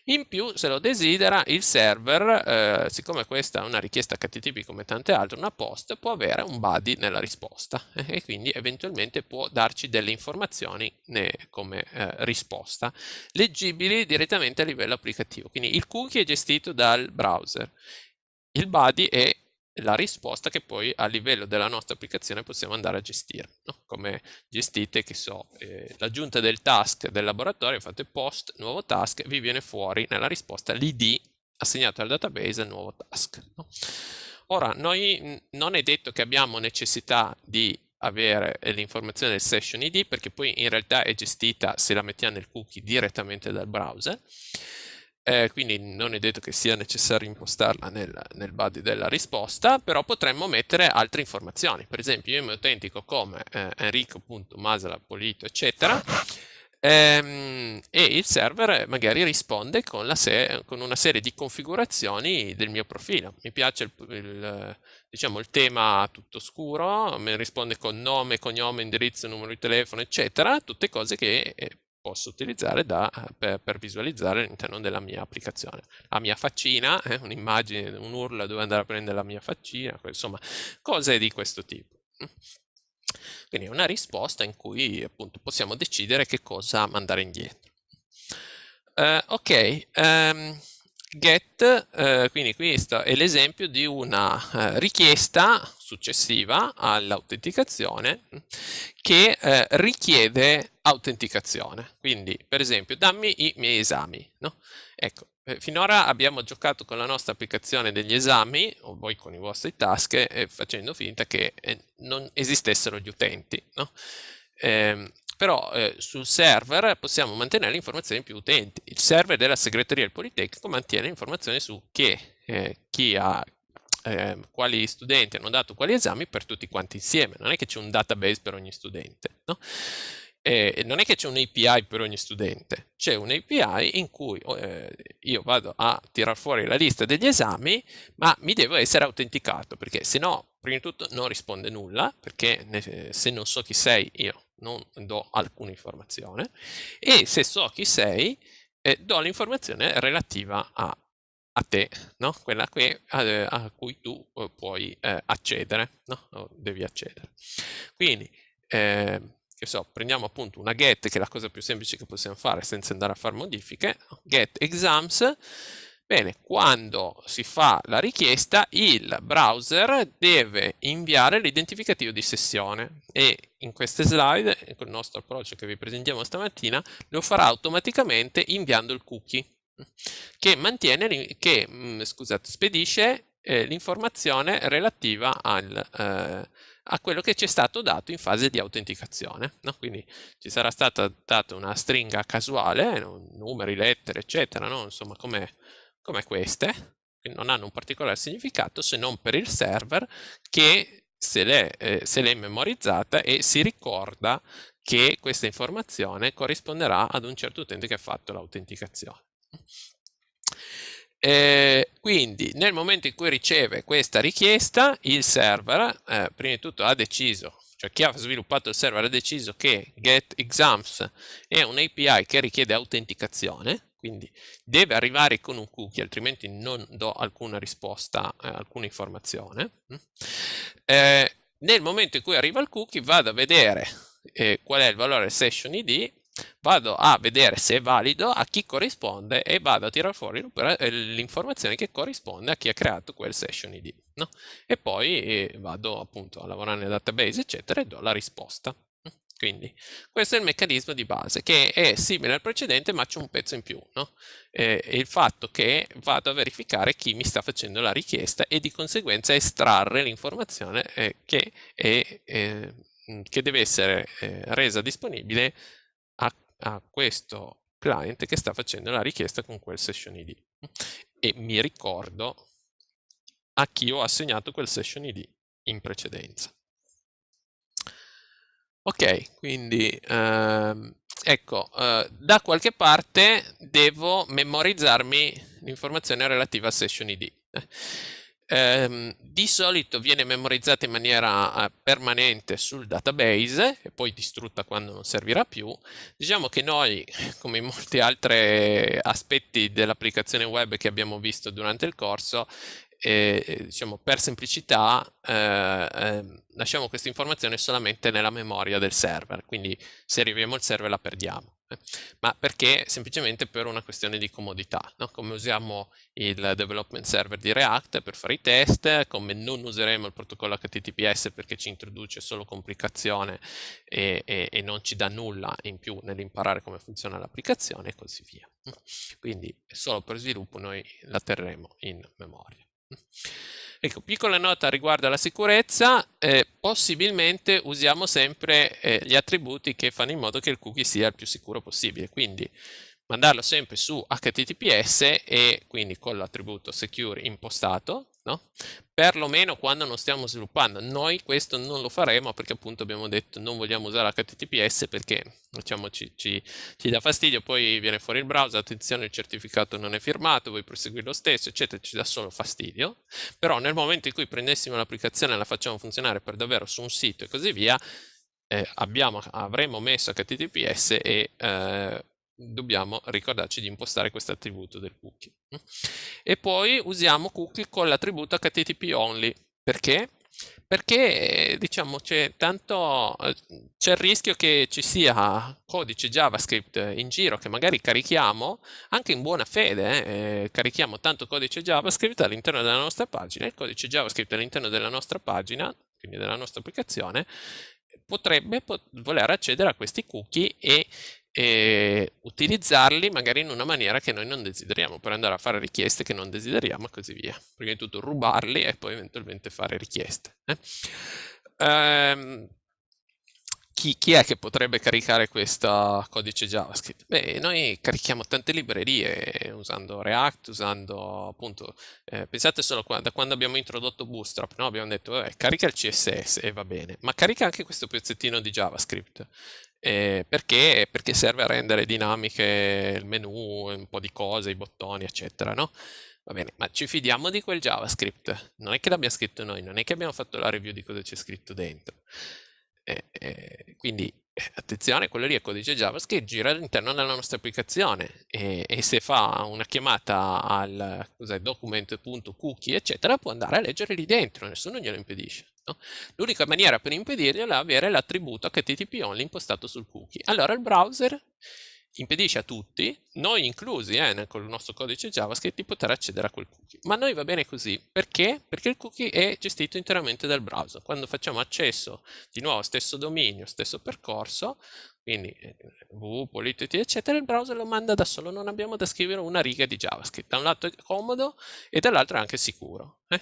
Speaker 2: In più, se lo desidera, il server, eh, siccome questa è una richiesta HTTP come tante altre, una post, può avere un body nella risposta eh, e quindi eventualmente può darci delle informazioni come eh, risposta, leggibili direttamente a livello applicativo. Quindi il cookie è gestito dal browser, il body è la risposta che poi a livello della nostra applicazione possiamo andare a gestire, no? come gestite, che so, eh, l'aggiunta del task del laboratorio, fate post, nuovo task, vi viene fuori nella risposta l'id assegnato al database al nuovo task. No? Ora, noi non è detto che abbiamo necessità di avere l'informazione del session ID perché poi in realtà è gestita, se la mettiamo nel cookie, direttamente dal browser, eh, quindi non è detto che sia necessario impostarla nel, nel, body della risposta, però potremmo mettere altre informazioni. Per esempio, io mi autentico come eh, enrico.masalapolito, eccetera, ehm, e il server magari risponde con, se con, una serie di configurazioni del mio profilo. Mi piace il, il, diciamo, il tema tutto scuro, mi risponde con nome, cognome, indirizzo, numero di telefono, eccetera, tutte cose che eh, posso utilizzare da, per, per, visualizzare all'interno della mia applicazione. La mia faccina, eh, un'immagine, un URL dove andare a prendere la mia faccina, insomma, cose di questo tipo. Quindi è una risposta in cui appunto possiamo decidere che cosa mandare indietro. Uh, ok, um, get, uh, quindi questo è l'esempio di una uh, richiesta successiva all'autenticazione che eh, richiede autenticazione. Quindi, per esempio, dammi i miei esami. No? Ecco, eh, finora abbiamo giocato con la nostra applicazione degli esami, o voi con i vostri task, eh, facendo finta che eh, non esistessero gli utenti. No? Ehm, però eh, sul server possiamo mantenere informazioni più utenti. Il server della segreteria del Politecnico mantiene informazioni su che, eh, chi ha eh, quali studenti hanno dato quali esami per tutti quanti insieme, non è che c'è un database per ogni studente, no? Eh, non è che c'è un API per ogni studente, c'è un API in cui oh, eh, io vado a tirar fuori la lista degli esami, ma mi devo essere autenticato, perché se no, prima di tutto, non risponde nulla, perché ne, se non so chi sei io non do alcuna informazione, e se so chi sei eh, do l'informazione relativa a a te, no? quella qui a, eh, a, cui tu eh, puoi eh, accedere, no? no? devi accedere. Quindi, eh, che so, prendiamo appunto una get, che è la cosa più semplice che possiamo fare senza andare a fare modifiche, get exams, Bene, quando si fa la richiesta il browser deve inviare l'identificativo di sessione e in queste slide, con il nostro approccio che vi presentiamo stamattina, lo farà automaticamente inviando il cookie che, mantiene, che mm, scusate, spedisce eh, l'informazione relativa al, eh, a quello che ci è stato dato in fase di autenticazione. No? Quindi ci sarà stata data una stringa casuale, numeri, lettere, eccetera, no? insomma come, come queste, che non hanno un particolare significato se non per il server che se l'è, eh, se l'è memorizzata e si ricorda che questa informazione corrisponderà ad un certo utente che ha fatto l'autenticazione. Eh, quindi nel momento in cui riceve questa richiesta, il server eh, prima di tutto ha deciso, cioè chi ha sviluppato il server ha deciso che getExams è un'API che richiede autenticazione, quindi deve arrivare con un cookie, altrimenti non do alcuna risposta, eh, alcuna informazione. Mm. Eh, nel momento in cui arriva il cookie vado a vedere eh, qual è il valore session ID vado a vedere se è valido, a chi corrisponde e vado a tirare fuori eh, l'informazione che corrisponde a chi ha creato quel session ID. No? E poi eh, vado appunto a lavorare nel database, eccetera, e do la risposta. Quindi questo è il meccanismo di base che è simile al precedente ma c'è un pezzo in più, no? eh, il fatto che vado a verificare chi mi sta facendo la richiesta e di conseguenza estrarre l'informazione eh, che, eh, che, deve essere eh, resa disponibile a questo client che sta facendo la richiesta con quel session ID e mi ricordo a chi ho assegnato quel session ID in precedenza. Ok, quindi ehm, ecco, eh, da qualche parte devo memorizzarmi l'informazione relativa al session ID ehm, di solito viene memorizzata in maniera eh, permanente sul database e poi distrutta quando non servirà più. Diciamo che noi, come in molti altri aspetti dell'applicazione web che abbiamo visto durante il corso, e diciamo, per semplicità eh, eh, lasciamo questa informazione solamente nella memoria del server, quindi se arriviamo al server la perdiamo. Eh. Ma perché? Semplicemente per una questione di comodità, no? come usiamo il development server di React per fare i test, come non useremo il protocollo HTTPS perché ci introduce solo complicazione e, e, e non ci dà nulla in più nell'imparare come funziona l'applicazione e così via. Quindi solo per sviluppo noi la terremo in memoria. Ecco, piccola nota riguardo alla sicurezza, eh, possibilmente usiamo sempre eh, gli attributi che fanno in modo che il cookie sia il più sicuro possibile, quindi mandarlo sempre su HTTPS e quindi con l'attributo secure impostato no? Perlomeno quando non stiamo sviluppando. Noi questo non lo faremo perché appunto abbiamo detto non vogliamo usare HTTPS perché diciamo, ci, ci, ci dà fastidio, poi viene fuori il browser, attenzione il certificato non è firmato, vuoi proseguire lo stesso, eccetera, ci dà solo fastidio. Però nel momento in cui prendessimo l'applicazione e la facciamo funzionare per davvero su un sito e così via, eh, abbiamo, avremo messo HTTPS e eh, dobbiamo ricordarci di impostare questo attributo del cookie. E poi usiamo cookie con l'attributo http only. Perché? Perché diciamo c'è tanto c'è il rischio che ci sia codice JavaScript in giro che magari carichiamo anche in buona fede, eh, carichiamo tanto codice JavaScript all'interno della nostra pagina, il codice JavaScript all'interno della nostra pagina, quindi della nostra applicazione, potrebbe pot voler accedere a questi cookie e e utilizzarli magari in una maniera che noi non desideriamo, per andare a fare richieste che non desideriamo e così via. Prima di tutto rubarli e poi eventualmente fare richieste. Eh? Ehm, chi, chi, è che potrebbe caricare questo codice JavaScript? Beh, noi carichiamo tante librerie eh, usando React, usando appunto, eh, pensate solo qua, da quando abbiamo introdotto Bootstrap, no? abbiamo detto vabbè, eh, carica il CSS e va bene, ma carica anche questo pezzettino di JavaScript. Eh, perché? Perché serve a rendere dinamiche il menu, un po' di cose, i bottoni, eccetera, no? Va bene, ma ci fidiamo di quel JavaScript? Non è che l'abbiamo scritto noi, non è che abbiamo fatto la review di cosa c'è scritto dentro. Eh, eh, quindi attenzione, quello lì è codice JavaScript gira all'interno della nostra applicazione e, e se fa una chiamata al document.cookie eccetera può andare a leggere lì dentro, nessuno glielo impedisce. No? L'unica maniera per impedirglielo è avere l'attributo HTTP only impostato sul cookie. Allora il browser impedisce a tutti, noi inclusi eh, con il nostro codice JavaScript, di poter accedere a quel cookie. Ma noi va bene così, perché? Perché il cookie è gestito interamente dal browser. Quando facciamo accesso di nuovo stesso dominio, stesso percorso, quindi eh, www.politity eccetera, il browser lo manda da solo, non abbiamo da scrivere una riga di JavaScript. Da un lato è comodo e dall'altro è anche sicuro. Eh?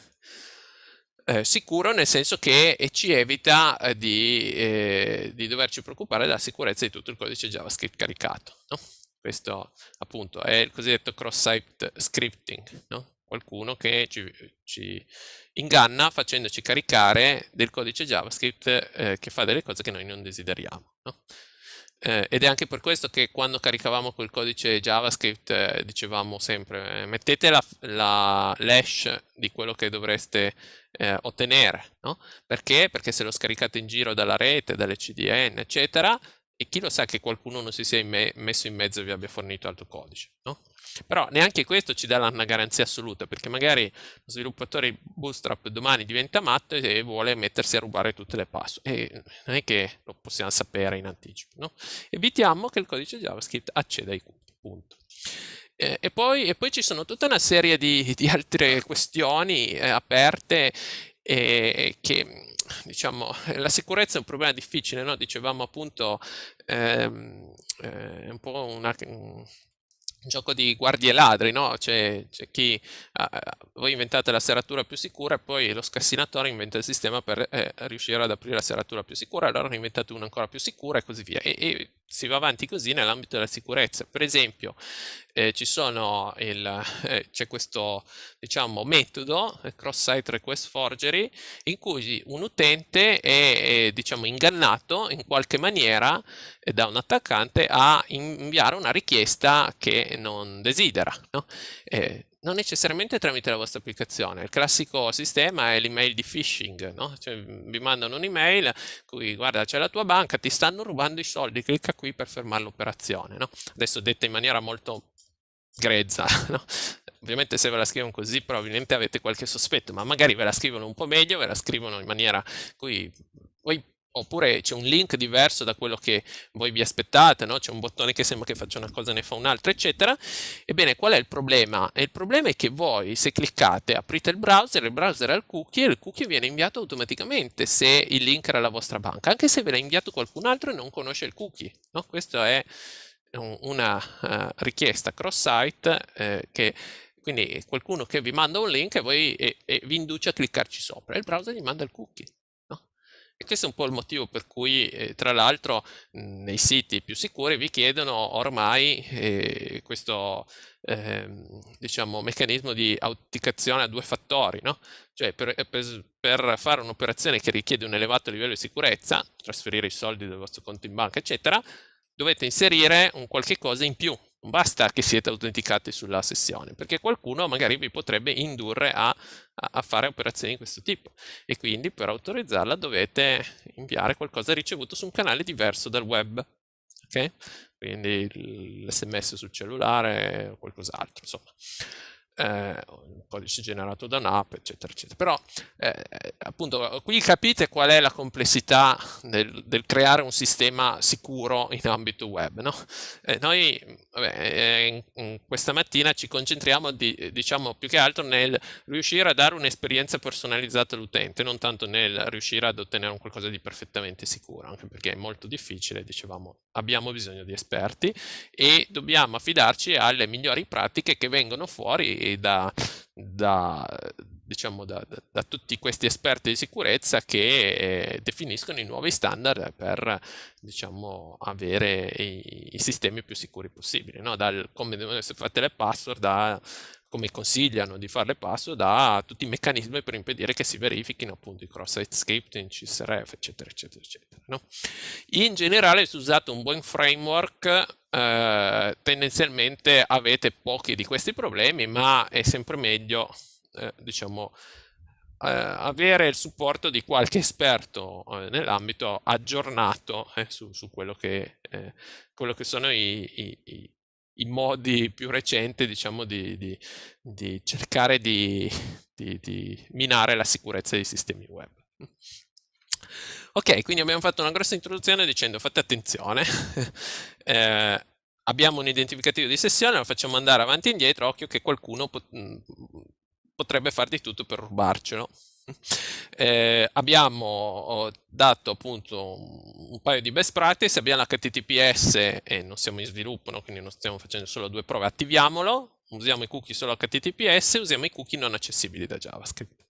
Speaker 2: eh, sicuro nel senso che eh, ci evita eh, di, eh, di, doverci preoccupare della sicurezza di tutto il codice JavaScript caricato. No? Questo appunto è il cosiddetto cross-site scripting, no? qualcuno che ci, ci, inganna facendoci caricare del codice JavaScript eh, che fa delle cose che noi non desideriamo. No? eh, ed è anche per questo che quando caricavamo quel codice JavaScript eh, dicevamo sempre eh, mettete la, la l'hash di quello che dovreste eh, ottenere, no? Perché? Perché se lo scaricate in giro dalla rete, dalle CDN, eccetera, e chi lo sa che qualcuno non si sia in messo in mezzo e vi abbia fornito altro codice, no? Però neanche questo ci dà una garanzia assoluta, perché magari lo sviluppatore Bootstrap domani diventa matto e vuole mettersi a rubare tutte le password, e non è che lo possiamo sapere in anticipo, no? Evitiamo che il codice JavaScript acceda ai cookie, punto. E poi, e poi, ci sono tutta una serie di, di altre questioni eh, aperte eh, che diciamo, la sicurezza è un problema difficile, no? dicevamo appunto, ehm, eh, è un po' una, un gioco di guardie e ladri, no? c'è, c'è chi, ah, ah, voi inventate la serratura più sicura e poi lo scassinatore inventa il sistema per eh, riuscire ad aprire la serratura più sicura, allora ne inventate una ancora più sicura e così via. E, e si va avanti così nell'ambito della sicurezza. Per esempio, eh, il, eh, c'è questo diciamo, metodo, eh, cross-site request forgery, in cui un utente è, è diciamo, ingannato in qualche maniera eh, da un attaccante a inviare una richiesta che non desidera. No? Eh, non necessariamente tramite la vostra applicazione. Il classico sistema è l'email di phishing, no? Cioè, vi mandano un'email cui guarda c'è la tua banca, ti stanno rubando i soldi, clicca qui per fermare l'operazione, no? Adesso detta in maniera molto grezza, no? Ovviamente se ve la scrivono così probabilmente avete qualche sospetto, ma magari ve la scrivono un po' meglio, ve la scrivono in maniera cui voi Oppure c'è un link diverso da quello che voi vi aspettate, no? c'è un bottone che sembra che faccia una cosa e ne fa un'altra, eccetera. Ebbene, qual è il problema? il problema è che voi, se cliccate, aprite il browser, il browser ha il cookie e il cookie viene inviato automaticamente se il link era la vostra banca, anche se ve l'ha inviato qualcun altro e non conosce il cookie. No? Questa è una uh, richiesta cross-site eh, che quindi qualcuno che vi manda un link e, voi, e, e vi induce a cliccarci sopra e il browser gli manda il cookie. E questo è un po' il motivo per cui, eh, tra l'altro, mhmm, nei siti più sicuri vi chiedono ormai eh, questo eh, diciamo, meccanismo di autenticazione a due fattori, no? Cioè, per, eh, per, per fare un'operazione che richiede un elevato livello di sicurezza, trasferire i soldi del vostro conto in banca, eccetera, dovete inserire un qualche cosa in più, non basta che siete autenticati sulla sessione, perché qualcuno magari vi potrebbe indurre a, a, fare operazioni di questo tipo. E quindi per autorizzarla dovete inviare qualcosa ricevuto su un canale diverso dal web. Okay? Quindi l'SMS sul cellulare o qualcos'altro, insomma eh, un codice generato da un'app, eccetera, eccetera. Però eh, appunto qui capite qual è la complessità del, del creare un sistema sicuro in ambito web. No? Eh, noi vabbè, eh, in, in questa mattina ci concentriamo di, diciamo, più che altro nel riuscire a dare un'esperienza personalizzata all'utente, non tanto nel riuscire ad ottenere un qualcosa di perfettamente sicuro, anche perché è molto difficile, dicevamo, abbiamo bisogno di esperti e dobbiamo affidarci alle migliori pratiche che vengono fuori da, da, diciamo da, da, tutti questi esperti di sicurezza che eh, definiscono i nuovi standard per diciamo, avere i, i, sistemi più sicuri possibili, no? dal come devono essere fatte le password, da come consigliano di farle passo da tutti i meccanismi per impedire che si verifichino appunto i cross-site scripting, CSRF, eccetera, eccetera, eccetera. No? In generale, se usate un buon framework, eh, tendenzialmente avete pochi di questi problemi, ma è sempre meglio, eh, diciamo, eh, avere il supporto di qualche esperto eh, nell'ambito aggiornato eh, su, su quello, che, eh, quello, che, sono i, i, i modi più recenti, diciamo, di, di, di cercare di, di minare la sicurezza dei sistemi web. Ok, quindi abbiamo fatto una grossa introduzione dicendo fate attenzione, eh, abbiamo un identificativo di sessione, lo facciamo andare avanti e indietro, occhio che qualcuno pot mm, potrebbe far di tutto per rubarcelo. Eh, abbiamo oh, dato appunto un, paio di best practice, abbiamo l'HTTPS e non siamo in sviluppo, no? quindi non stiamo facendo solo due prove, attiviamolo, usiamo i cookie solo HTTPS, e usiamo i cookie non accessibili da JavaScript.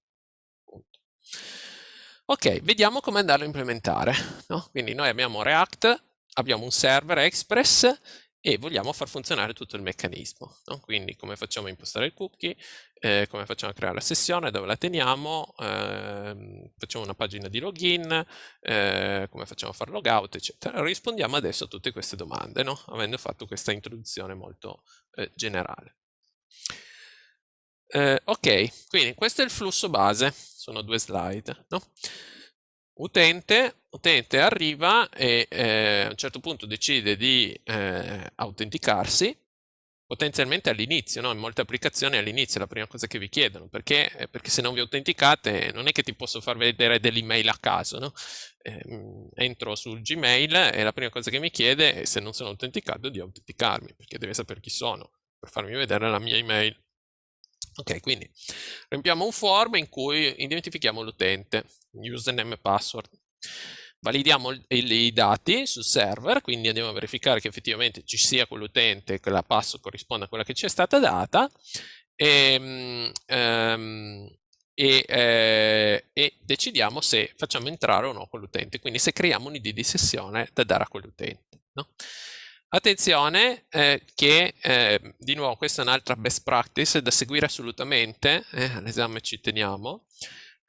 Speaker 2: Ok, vediamo come andarlo a implementare. No? Quindi noi abbiamo React, abbiamo un server Express e vogliamo far funzionare tutto il meccanismo. No? Quindi come facciamo a impostare il cookie, eh, come facciamo a creare la sessione, dove la teniamo, eh, facciamo una pagina di login, eh, come facciamo a fare logout, eccetera. Rispondiamo adesso a tutte queste domande, no? avendo fatto questa introduzione molto eh, generale. Eh, ok, quindi questo è il flusso base, sono due slide. No? Utente, utente arriva e eh, a un certo punto decide di eh, autenticarsi, potenzialmente all'inizio, no? in molte applicazioni all'inizio è la prima cosa che vi chiedono, perché, eh, perché se non vi autenticate non è che ti posso far vedere dell'email a caso, no? eh, entro sul Gmail e la prima cosa che mi chiede è se non sono autenticato di autenticarmi, perché deve sapere chi sono per farmi vedere la mia email. Ok, quindi riempiamo un form in cui identifichiamo l'utente, username e password. Validiamo il, i dati sul server, quindi andiamo a verificare che effettivamente ci sia quell'utente, che la password corrisponda a quella che ci è stata data e, um, ehm, e, eh, e, decidiamo se facciamo entrare o no quell'utente, quindi se creiamo un'id di sessione da dare a quell'utente. No? Attenzione eh, che, eh, di nuovo, questa è un'altra best practice da seguire assolutamente, eh, all'esame ci teniamo,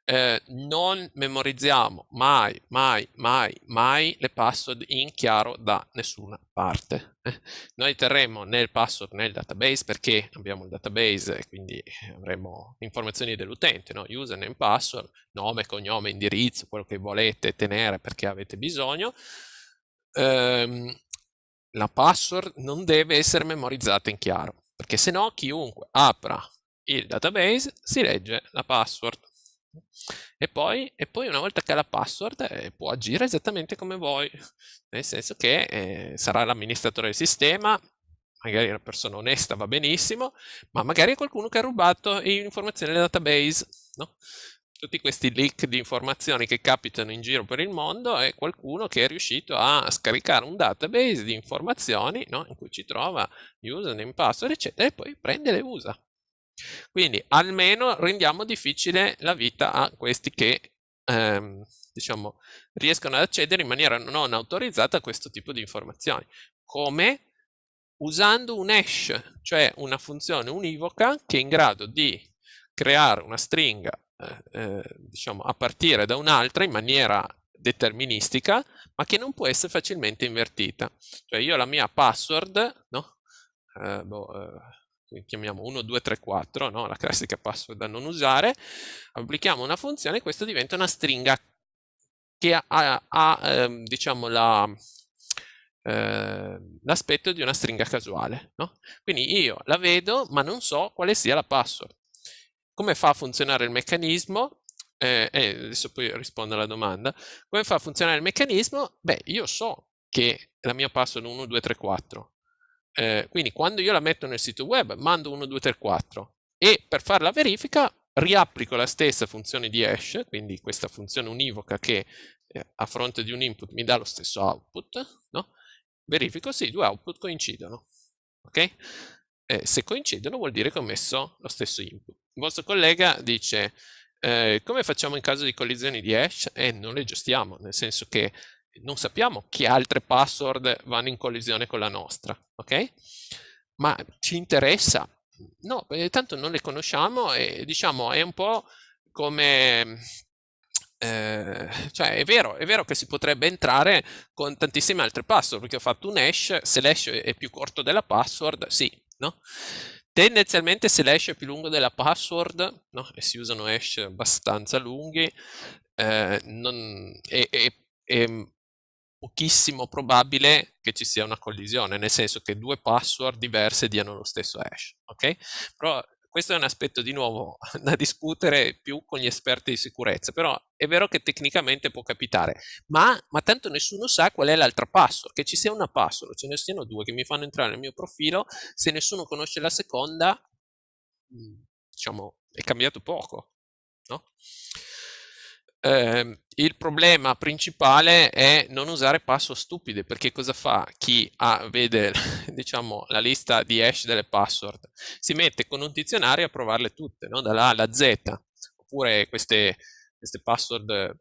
Speaker 2: eh, non memorizziamo mai, mai, mai, mai le password in chiaro da nessuna parte. Eh. Noi terremo nel password nel database perché abbiamo il database e quindi eh, avremo informazioni dell'utente, no? username, password, nome, cognome, indirizzo, quello che volete tenere perché avete bisogno. Um, la password non deve essere memorizzata in chiaro, perché se no chiunque apra il database si legge la password. E poi, e poi una volta che ha la password eh, può agire esattamente come vuoi, nel senso che eh, sarà l'amministratore del sistema, magari una persona onesta va benissimo, ma magari è qualcuno che ha rubato informazioni del database, no? tutti questi leak di informazioni che capitano in giro per il mondo è qualcuno che è riuscito a scaricare un database di informazioni no? in cui ci trova username, password, eccetera, e poi prende e le usa. Quindi almeno rendiamo difficile la vita a questi che ehm, diciamo, riescono ad accedere in maniera non autorizzata a questo tipo di informazioni. Come? Usando un hash, cioè una funzione univoca che è in grado di creare una stringa eh, eh, diciamo, a partire da un'altra in maniera deterministica, ma che non può essere facilmente invertita. Cioè io la mia password, no? eh, boh, eh, chiamiamo 1234, no? la classica password da non usare, applichiamo una funzione e questa diventa una stringa che ha, ha, ha ehm, diciamo la, eh, l'aspetto di una stringa casuale. No? Quindi io la vedo ma non so quale sia la password come fa a funzionare il meccanismo? Eh, eh, adesso poi rispondo alla domanda. Come fa a funzionare il meccanismo? Beh, io so che la mia password è 1, 2, 3, 4. Eh, quindi quando io la metto nel sito web, mando 1, 2, 3, 4 e per fare la verifica riapplico la stessa funzione di hash, quindi questa funzione univoca che eh, a fronte di un input mi dà lo stesso output, no? verifico se i due output coincidono. Okay? eh, se coincidono vuol dire che ho messo lo stesso input. Il vostro collega dice eh, come facciamo in caso di collisioni di hash? E eh, non le gestiamo, nel senso che non sappiamo che altre password vanno in collisione con la nostra, ok? Ma ci interessa? No, eh, tanto non le conosciamo e diciamo è un po' come eh, cioè è vero, è vero che si potrebbe entrare con tantissime altre password perché ho fatto un hash, se l'hash è più corto della password, sì, no? Tendenzialmente se l'hash è più lungo della password, no? e si usano hash abbastanza lunghi, eh, non, è, è, è, pochissimo probabile che ci sia una collisione, nel senso che due password diverse diano lo stesso hash, ok? Però questo è un aspetto di nuovo da discutere più con gli esperti di sicurezza, però è vero che tecnicamente può capitare, ma, ma tanto nessuno sa qual è l'altra password, che ci sia una password, ce ne siano due che mi fanno entrare nel mio profilo, se nessuno conosce la seconda, mm, diciamo, è cambiato poco, no? eh, il problema principale è non usare password stupide, perché cosa fa chi ha, vede diciamo, la lista di hash delle password? Si mette con un dizionario a provarle tutte, no? dalla A alla Z, oppure queste, queste password,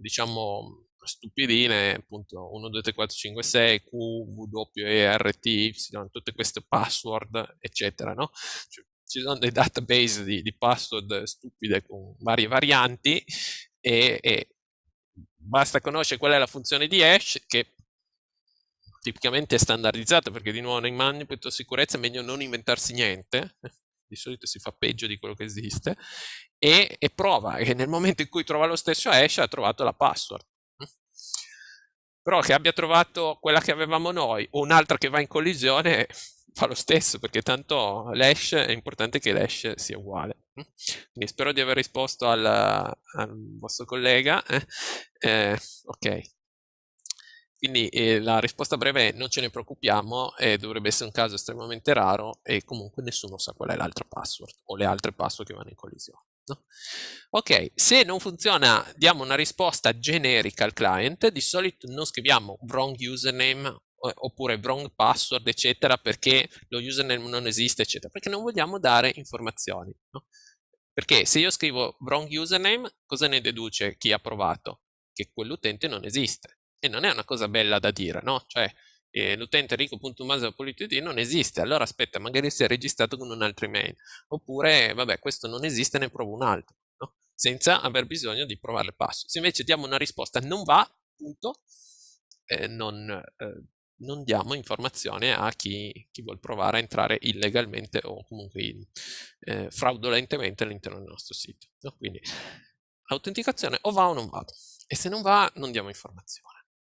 Speaker 2: diciamo, stupidine, appunto 1, 2, 3, 4, 5, 6, Q, W, E, R, T, Y, tutte queste password, eccetera, no? Cioè, ci sono dei database di, di password stupide con varie varianti e, e basta conoscere qual è la funzione di hash che tipicamente è standardizzata perché di nuovo in ambito sicurezza è meglio non inventarsi niente di solito si fa peggio di quello che esiste e, e prova che nel momento in cui trova lo stesso hash ha trovato la password però che abbia trovato quella che avevamo noi o un'altra che va in collisione fa lo stesso, perché tanto l'hash è importante che l'hash sia uguale. Quindi spero di aver risposto al, al vostro collega. Eh, eh ok. Quindi eh, la risposta breve è non ce ne preoccupiamo, eh, dovrebbe essere un caso estremamente raro e comunque nessuno sa qual è l'altra password o le altre password che vanno in collisione. No? Ok, se non funziona diamo una risposta generica al client, di solito non scriviamo wrong username oppure wrong password, eccetera, perché lo username non esiste, eccetera, perché non vogliamo dare informazioni. No? Perché se io scrivo wrong username, cosa ne deduce chi ha provato? Che quell'utente non esiste. E non è una cosa bella da dire, no? Cioè, eh, l'utente rico.maseo.it non esiste, allora aspetta, magari si è registrato con un'altra email. Oppure, vabbè, questo non esiste, ne provo un altro, no? Senza aver bisogno di provare il passo. Se invece diamo una risposta non va, punto, eh, non, eh, non diamo informazione a chi, chi vuole provare a entrare illegalmente o comunque eh, fraudolentemente all'interno del nostro sito. No? Quindi autenticazione o va o non va, e se non va non diamo informazione.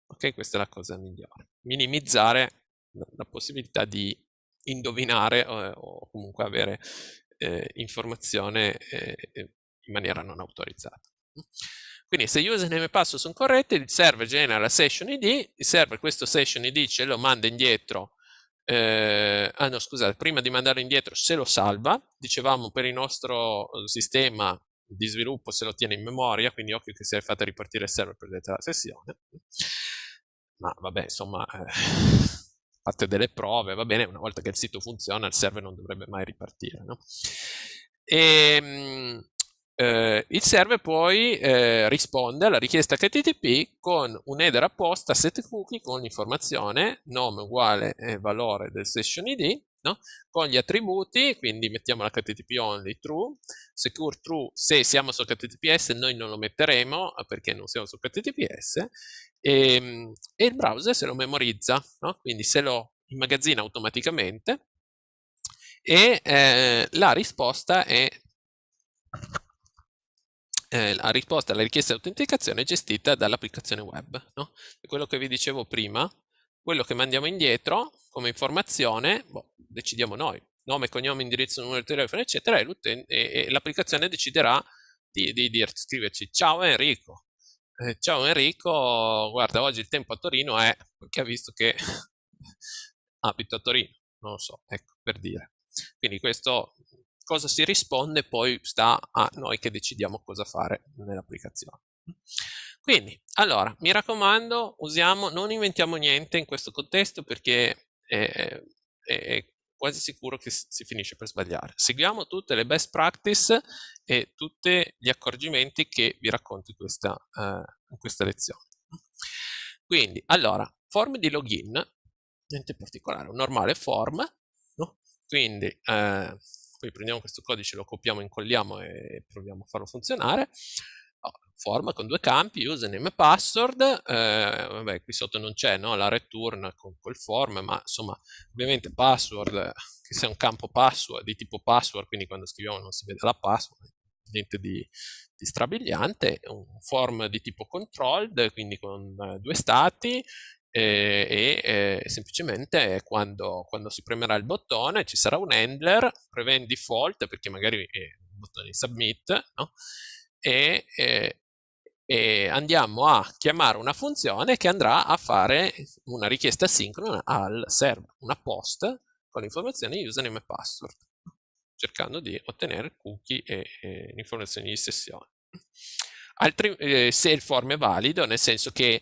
Speaker 2: Ok, questa è la cosa migliore. Minimizzare la possibilità di indovinare eh, o comunque avere eh, informazione eh, in maniera non autorizzata. Quindi se username e password sono corretti, il server genera la session ID, il server questo session ID ce lo manda indietro, eh, ah no scusate, prima di mandarlo indietro se lo salva, dicevamo per il nostro eh, sistema di sviluppo se lo tiene in memoria, quindi occhio che se fate ripartire il server perdete la sessione, ma vabbè insomma... Eh fate delle prove, va bene, una volta che il sito funziona il server non dovrebbe mai ripartire. No? E, ehm, eh, il server poi eh, risponde alla richiesta HTTP con un header apposta set cookie con l'informazione nome uguale e valore del session ID no? con gli attributi, quindi mettiamo l'HTTP only true, secure true se siamo su HTTPS noi non lo metteremo ah, perché non siamo su HTTPS e, ehm, e il browser se lo memorizza, no? quindi se lo immagazzina automaticamente e eh, la risposta è eh, la risposta alla richiesta di autenticazione è gestita dall'applicazione web. No? quello che vi dicevo prima, quello che mandiamo indietro come informazione, boh, decidiamo noi, nome, cognome, indirizzo, numero di telefono, eccetera, e, e l'applicazione deciderà di, di, di, scriverci ciao Enrico. Eh, ciao Enrico, guarda, oggi il tempo a Torino è perché ha visto che abito a Torino, non lo so, ecco, per dire. Quindi questo cosa si risponde poi sta a noi che decidiamo cosa fare nell'applicazione. Quindi, allora, mi raccomando, usiamo, non inventiamo niente in questo contesto perché è, è quasi sicuro che si finisce per sbagliare. Seguiamo tutte le best practice e tutti gli accorgimenti che vi racconto in questa, uh, in questa lezione. Quindi, allora, form di login, niente particolare, un normale form, no? quindi eh, quindi prendiamo questo codice, lo copiamo, incolliamo e proviamo a farlo funzionare. Oh, forma con due campi, username e password, eh, vabbè qui sotto non c'è no? la return con quel form, ma insomma ovviamente password, che sia un campo password, di tipo password, quindi quando scriviamo non si vede la password, niente di, di strabiliante, un form di tipo controlled, quindi con eh, due stati, Ehm, e, e, ehm, e semplicemente quando, quando, si premerà il bottone ci sarà un handler, prevent default perché magari ehm, è un bottone di submit no? e, e andiamo a chiamare una funzione che andrà a fare una richiesta asincrona al server, una post con informazioni username e password, cercando di ottenere cookie e, e informazioni di sessione. Altri, eh, se il form è valido, nel senso che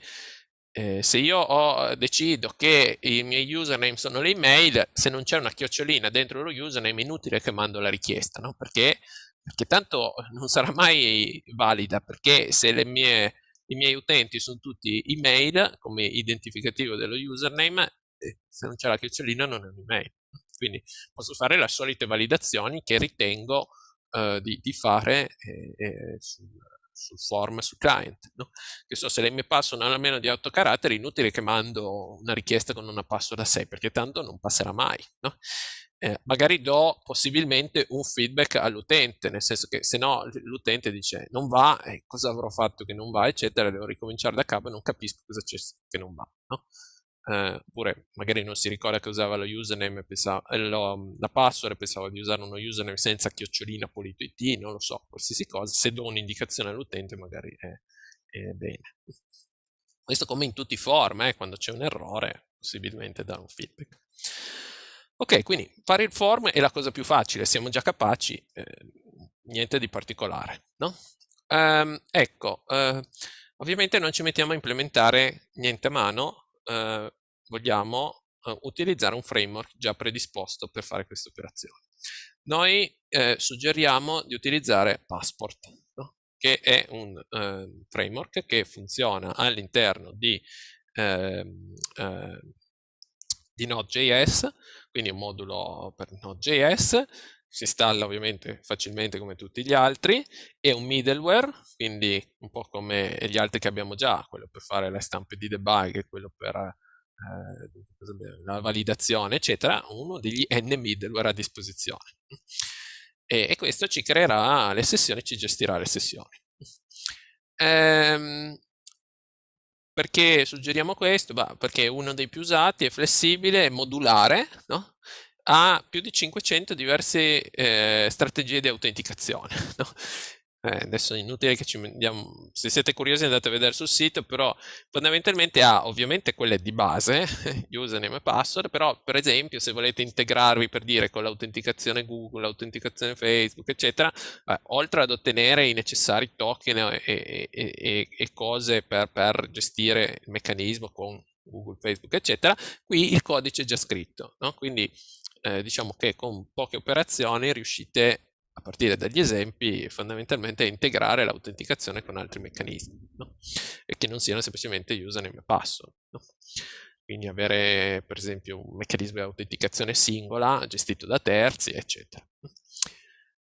Speaker 2: eh, se io ho, decido che i miei username sono le email, se non c'è una chiocciolina dentro lo username è inutile che mando la richiesta, no? perché, perché tanto non sarà mai valida, perché se le mie, i miei utenti sono tutti email come identificativo dello username, eh, se non c'è la chiocciolina non è un'email. Quindi posso fare le solite validazioni che ritengo eh, di, di, fare eh, eh sul, sul form e sul client. No? Che so, se le mie password hanno meno di 8 caratteri, inutile che mando una richiesta con una password da 6, perché tanto non passerà mai. No? Eh, magari do possibilmente un feedback all'utente, nel senso che se no l'utente dice non va, eh, cosa avrò fatto che non va, eccetera, devo ricominciare da capo e non capisco cosa c'è che non va. No? oppure eh, magari non si ricorda che usava lo username, pensava, eh, lo, la password, e pensava di usare uno username senza chiocciolina polito.it, non lo so, qualsiasi cosa, se do un'indicazione all'utente magari è, è bene. Questo come in tutti i form, eh, quando c'è un errore, possibilmente dare un feedback. Ok, quindi fare il form è la cosa più facile, siamo già capaci, eh, niente di particolare, no? Um, ecco, uh, ovviamente non ci mettiamo a implementare niente a mano, eh, vogliamo eh, utilizzare un framework già predisposto per fare queste operazioni. Noi eh, suggeriamo di utilizzare Passport, no? che è un ehm, framework che funziona all'interno di, ehm, eh, di Node.js, quindi un modulo per Node.js si installa ovviamente facilmente come tutti gli altri, è un middleware, quindi un po' come gli altri che abbiamo già, quello per fare le stampe di debug quello per eh, la validazione, eccetera, uno degli n middleware a disposizione. E, e questo ci creerà le sessioni, ci gestirà le sessioni. Ehm, perché suggeriamo questo? Bah, perché è uno dei più usati, è flessibile, è modulare, no? ha più di 500 diverse eh, strategie di autenticazione. No? Eh, adesso è inutile che ci mettiamo, se siete curiosi andate a vedere sul sito, però fondamentalmente ha ovviamente quelle di base, username e password, però per esempio se volete integrarvi per dire con l'autenticazione Google, l'autenticazione Facebook, eccetera, eh, oltre ad ottenere i necessari token e, e, e, e cose per, per gestire il meccanismo con Google, Facebook, eccetera, qui il codice è già scritto, no? quindi eh, diciamo che con poche operazioni riuscite a partire dagli esempi fondamentalmente a integrare l'autenticazione con altri meccanismi no? e che non siano semplicemente username e password. No? Quindi avere per esempio un meccanismo di autenticazione singola gestito da terzi, eccetera.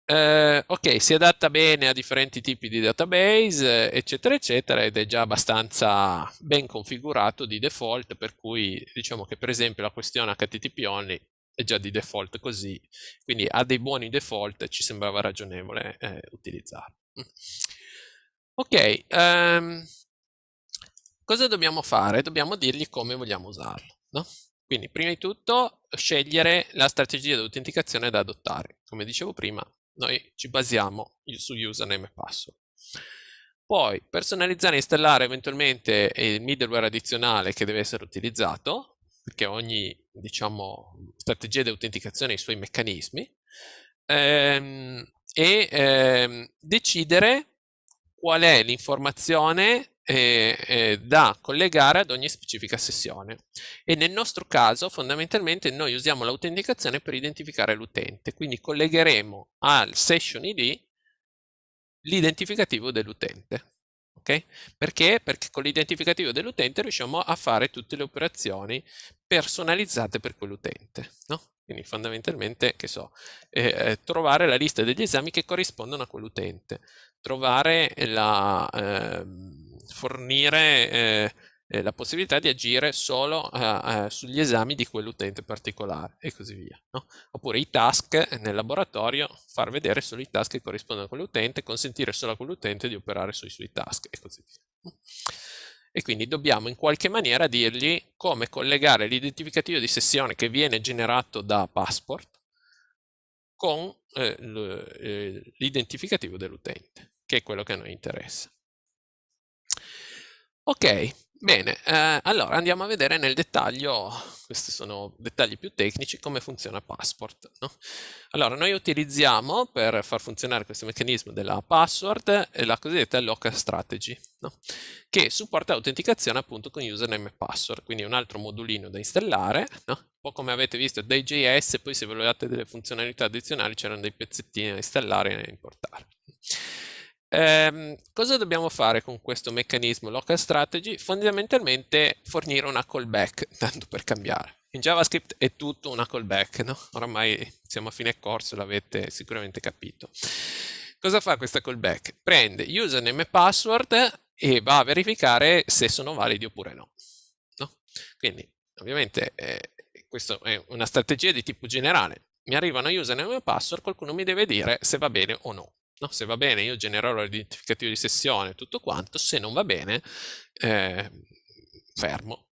Speaker 2: Eh, ok, si adatta bene a differenti tipi di database, eccetera, eccetera, ed è già abbastanza ben configurato di default, per cui diciamo che per esempio la questione HTTP only è già di default così, quindi ha dei buoni default, ci sembrava ragionevole eh, utilizzarlo. Mm. Ok, um, cosa dobbiamo fare? Dobbiamo dirgli come vogliamo usarlo. No? Quindi prima di tutto scegliere la strategia di autenticazione da adottare. Come dicevo prima, noi ci basiamo su username e password. Poi personalizzare e installare eventualmente il middleware addizionale che deve essere utilizzato, perché ogni diciamo, strategia di autenticazione ha i suoi meccanismi, ehm, e ehm, decidere qual è l'informazione eh, eh, da collegare ad ogni specifica sessione. E nel nostro caso, fondamentalmente, noi usiamo l'autenticazione per identificare l'utente, quindi collegheremo al session ID l'identificativo dell'utente. Okay? Perché? Perché con l'identificativo dell'utente riusciamo a fare tutte le operazioni personalizzate per quell'utente, no? Quindi fondamentalmente, che so, eh, eh trovare la lista degli esami che corrispondono a quell'utente, trovare la, eh, fornire eh, eh, la possibilità di agire solo eh, eh, sugli esami di quell'utente particolare e così via. No? Oppure i task nel laboratorio, far vedere solo i task che corrispondono a quell'utente, consentire solo a quell'utente di operare sui suoi task e così via. E quindi dobbiamo in qualche maniera dirgli come collegare l'identificativo di sessione che viene generato da passport con eh, eh l'identificativo dell'utente, che è quello che a noi interessa. Ok, Bene, eh, allora andiamo a vedere nel dettaglio, questi sono dettagli più tecnici, come funziona Passport. No? Allora, noi utilizziamo per far funzionare questo meccanismo della password eh, la cosiddetta local strategy, no? che supporta l'autenticazione appunto con username e password, quindi un altro modulino da installare, no? un po' come avete visto dai JS, poi se volete delle funzionalità addizionali c'erano dei pezzettini da installare e importare. Eh, cosa dobbiamo fare con questo meccanismo local strategy? Fondamentalmente fornire una callback, tanto per cambiare. In JavaScript è tutto una callback, no? Oramai siamo a fine corso, l'avete sicuramente capito. Cosa fa questa callback? Prende username e password e va a verificare se sono validi oppure no. no? Quindi, ovviamente, eh, questa è una strategia di tipo generale. Mi arrivano username e password, qualcuno mi deve dire se va bene o no. No, se va bene io genererò l'identificativo di sessione e tutto quanto, se non va bene eh, fermo.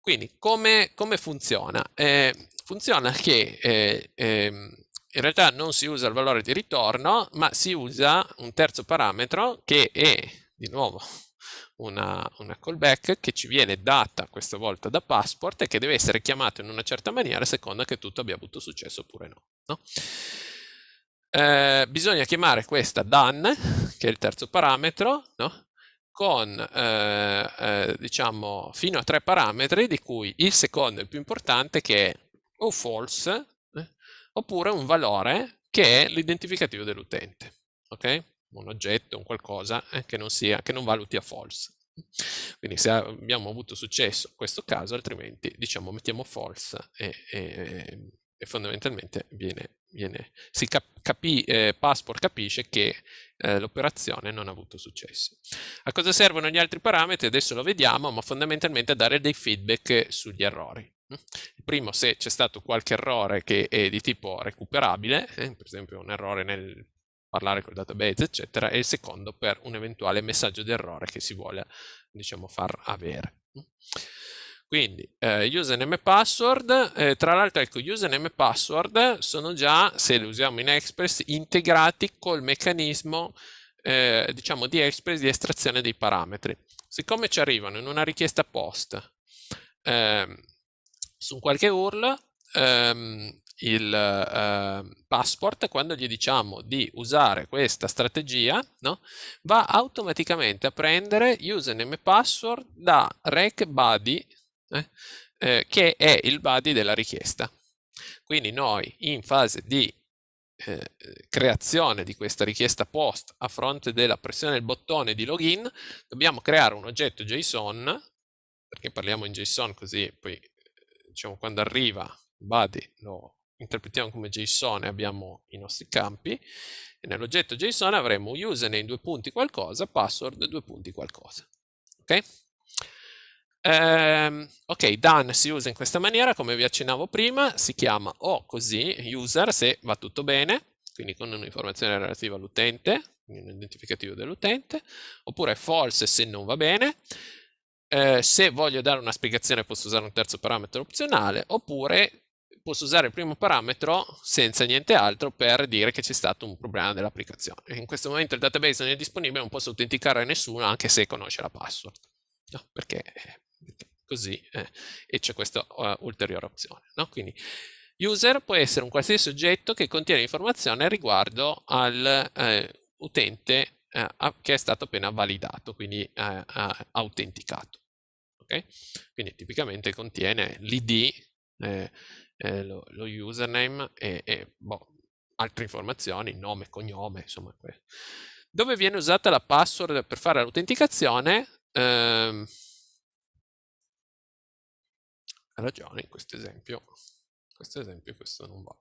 Speaker 2: Quindi come, come funziona? Eh, funziona che eh, ehm, in realtà non si usa il valore di ritorno, ma si usa un terzo parametro che è di nuovo una, una, callback che ci viene data questa volta da passport e che deve essere chiamata in una certa maniera a seconda che tutto abbia avuto successo oppure no. no? eh, bisogna chiamare questa done, che è il terzo parametro, no? con eh, eh, diciamo fino a tre parametri, di cui il secondo è il più importante, che è o false, eh, oppure un valore che è l'identificativo dell'utente. Ok? Un oggetto, un qualcosa eh, che non, sia, che non valuti a false. Quindi se abbiamo avuto successo in questo caso, altrimenti diciamo mettiamo false e, e e fondamentalmente viene, viene, si cap- capì, eh, Passport capisce che eh, l'operazione non ha avuto successo. A cosa servono gli altri parametri? Adesso lo vediamo, ma fondamentalmente a dare dei feedback sugli errori. Il primo, se c'è stato qualche errore che è di tipo recuperabile, eh, per esempio un errore nel parlare col database, eccetera, e il secondo per un eventuale messaggio d'errore che si vuole, diciamo, far avere. Quindi eh, username e password, eh, tra l'altro ecco, username e password sono già, se le usiamo in Express, integrati col meccanismo eh, diciamo di Express di estrazione dei parametri. Siccome ci arrivano in una richiesta post ehm, su qualche URL, ehm, il eh, passport, quando gli diciamo di usare questa strategia, no? va automaticamente a prendere username e password da rec body eh, eh, che è il body della richiesta. Quindi noi in fase di eh, creazione di questa richiesta post a fronte della pressione del bottone di login, dobbiamo creare un oggetto JSON, perché parliamo in JSON così poi eh, diciamo quando arriva il body lo interpretiamo come JSON e abbiamo i nostri campi, e nell'oggetto JSON avremo username due punti qualcosa, password due punti qualcosa. Ok? Um, ok, done si usa in questa maniera, come vi accennavo prima, si chiama o così user se va tutto bene, quindi con un'informazione relativa all'utente, un identificativo dell'utente, oppure false se non va bene, eh, se voglio dare una spiegazione posso usare un terzo parametro opzionale, oppure posso usare il primo parametro senza niente altro per dire che c'è stato un problema dell'applicazione. In questo momento il database non è disponibile, non posso autenticare nessuno anche se conosce la password. No, perché così, eh, e c'è questa uh, ulteriore opzione. No? Quindi user può essere un qualsiasi oggetto che contiene informazione riguardo all'utente eh, eh, che è stato appena validato, quindi eh, autenticato. Okay? Quindi tipicamente contiene l'id, eh, lo, lo, username e, e boh, altre informazioni, nome, cognome, insomma. Dove viene usata la password per fare l'autenticazione? Ehm, ragione in questo esempio. Questo esempio questo non va.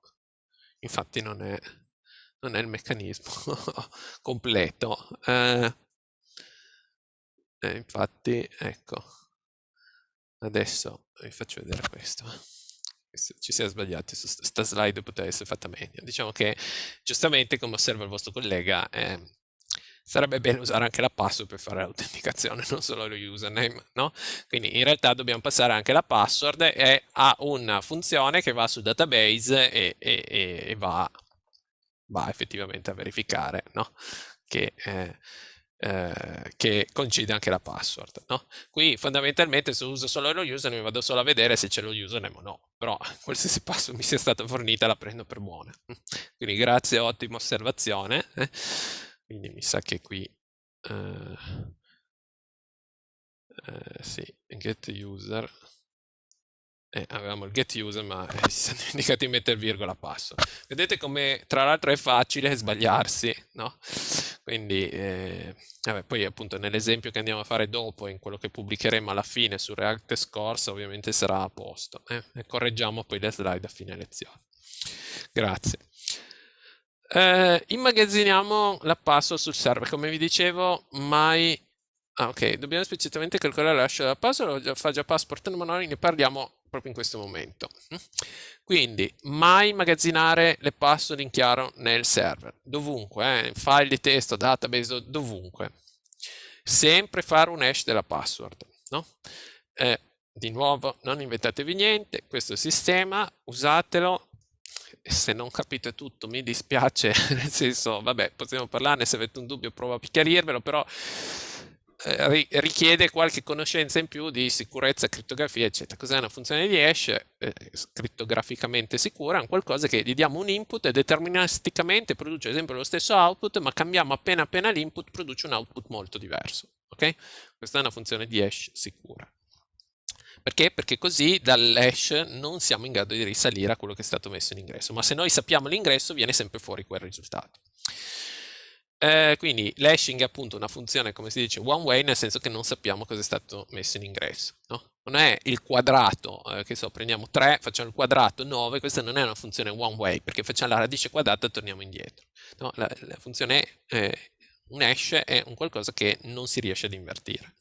Speaker 2: Infatti non è, non è il meccanismo completo. Eh, eh, infatti, ecco, adesso vi faccio vedere questo. Ci si è sbagliati su questa slide, poteva essere fatta meglio. Diciamo che giustamente, come osserva il vostro collega, eh, sarebbe bene usare anche la password per fare l'autenticazione, non solo lo username, no? Quindi in realtà dobbiamo passare anche la password e ha una funzione che va sul database e, e, e va, va, effettivamente a verificare, no? Che... Eh, eh, che coincide anche la password. No? Qui fondamentalmente se uso solo lo username vado solo a vedere se c'è lo username o no, però qualsiasi password mi sia stata fornita la prendo per buona. Quindi grazie, ottima osservazione. eh? Quindi mi sa che qui... Eh, eh, sì, get user... Eh, avevamo il get user ma eh, si sono dimenticati di mettere virgola passo vedete come tra l'altro è facile sbagliarsi no? quindi eh, vabbè, poi appunto nell'esempio che andiamo a fare dopo in quello che pubblicheremo alla fine su React Scores ovviamente sarà a posto eh? e correggiamo poi le slide a fine lezione grazie eh, immagazziniamo la password sul server. Come vi dicevo, mai... Ah, ok, dobbiamo esplicitamente calcolare la lascia della password, fa già passport ma noi ne parliamo proprio in questo momento. Quindi, mai immagazzinare le password in chiaro nel server, dovunque, eh, file di testo, database, dovunque. Sempre fare un hash della password, no? Eh, di nuovo, non inventatevi niente, questo sistema, usatelo se non capite tutto mi dispiace, nel senso, vabbè, possiamo parlarne, se avete un dubbio provo a chiarirvelo, però eh, richiede qualche conoscenza in più di sicurezza, criptografia, eccetera. Cos'è una funzione di hash eh, sicura? È un qualcosa che gli diamo un input e deterministicamente produce ad esempio lo stesso output, ma cambiamo appena appena l'input, produce un output molto diverso. Okay? Questa è una funzione di hash sicura. Perché? Perché così dall'hash non siamo in grado di risalire a quello che è stato messo in ingresso, ma se noi sappiamo l'ingresso viene sempre fuori quel risultato. Eh, quindi l'hashing è appunto una funzione, come si dice, one way, nel senso che non sappiamo cosa è stato messo in ingresso. No? Non è il quadrato, eh, che so, prendiamo 3, facciamo il quadrato 9, questa non è una funzione one way, perché facciamo la radice quadrata e torniamo indietro. No? La, la, funzione, eh, un hash è un qualcosa che non si riesce ad invertire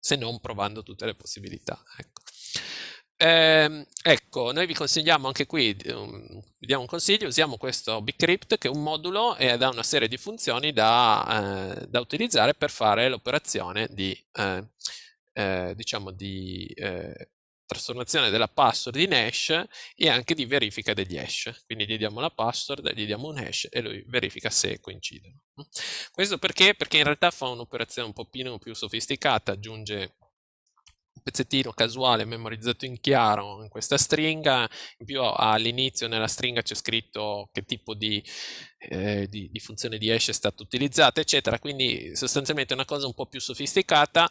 Speaker 2: se non provando tutte le possibilità. Ecco. Eh, ecco, noi vi consigliamo anche qui, um, vi diamo un consiglio, usiamo questo Bcrypt che è un modulo e ha una serie di funzioni da, eh, da utilizzare per fare l'operazione di, eh, eh diciamo di eh, trasformazione della password in hash e anche di verifica degli hash. Quindi gli diamo la password, gli diamo un hash e lui verifica se coincidono. Questo perché? Perché in realtà fa un'operazione un po' più sofisticata, aggiunge un pezzettino casuale memorizzato in chiaro in questa stringa, in più all'inizio nella stringa c'è scritto che tipo di, eh, di, di funzione di hash è stata utilizzata, eccetera, quindi sostanzialmente è una cosa un po' più sofisticata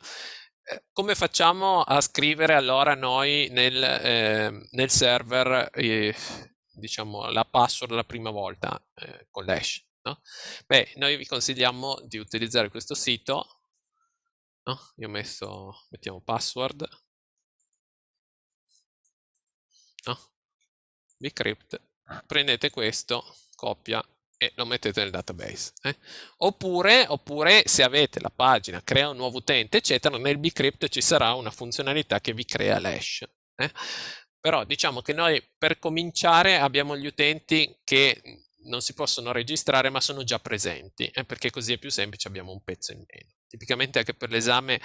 Speaker 2: come facciamo a scrivere allora noi nel, eh, nel server eh, diciamo, la password la prima volta eh, con l'hash? No? Beh, noi vi consigliamo di utilizzare questo sito. No? Io ho messo, mettiamo password. No? Bcrypt. Prendete questo, copia e lo mettete nel database. Eh? Oppure, oppure, se avete la pagina, crea un nuovo utente, eccetera, nel bcrypt ci sarà una funzionalità che vi crea l'hash. Eh? Però diciamo che noi per cominciare abbiamo gli utenti che non si possono registrare ma sono già presenti, eh? perché così è più semplice, abbiamo un pezzo in meno. Tipicamente anche per l'esame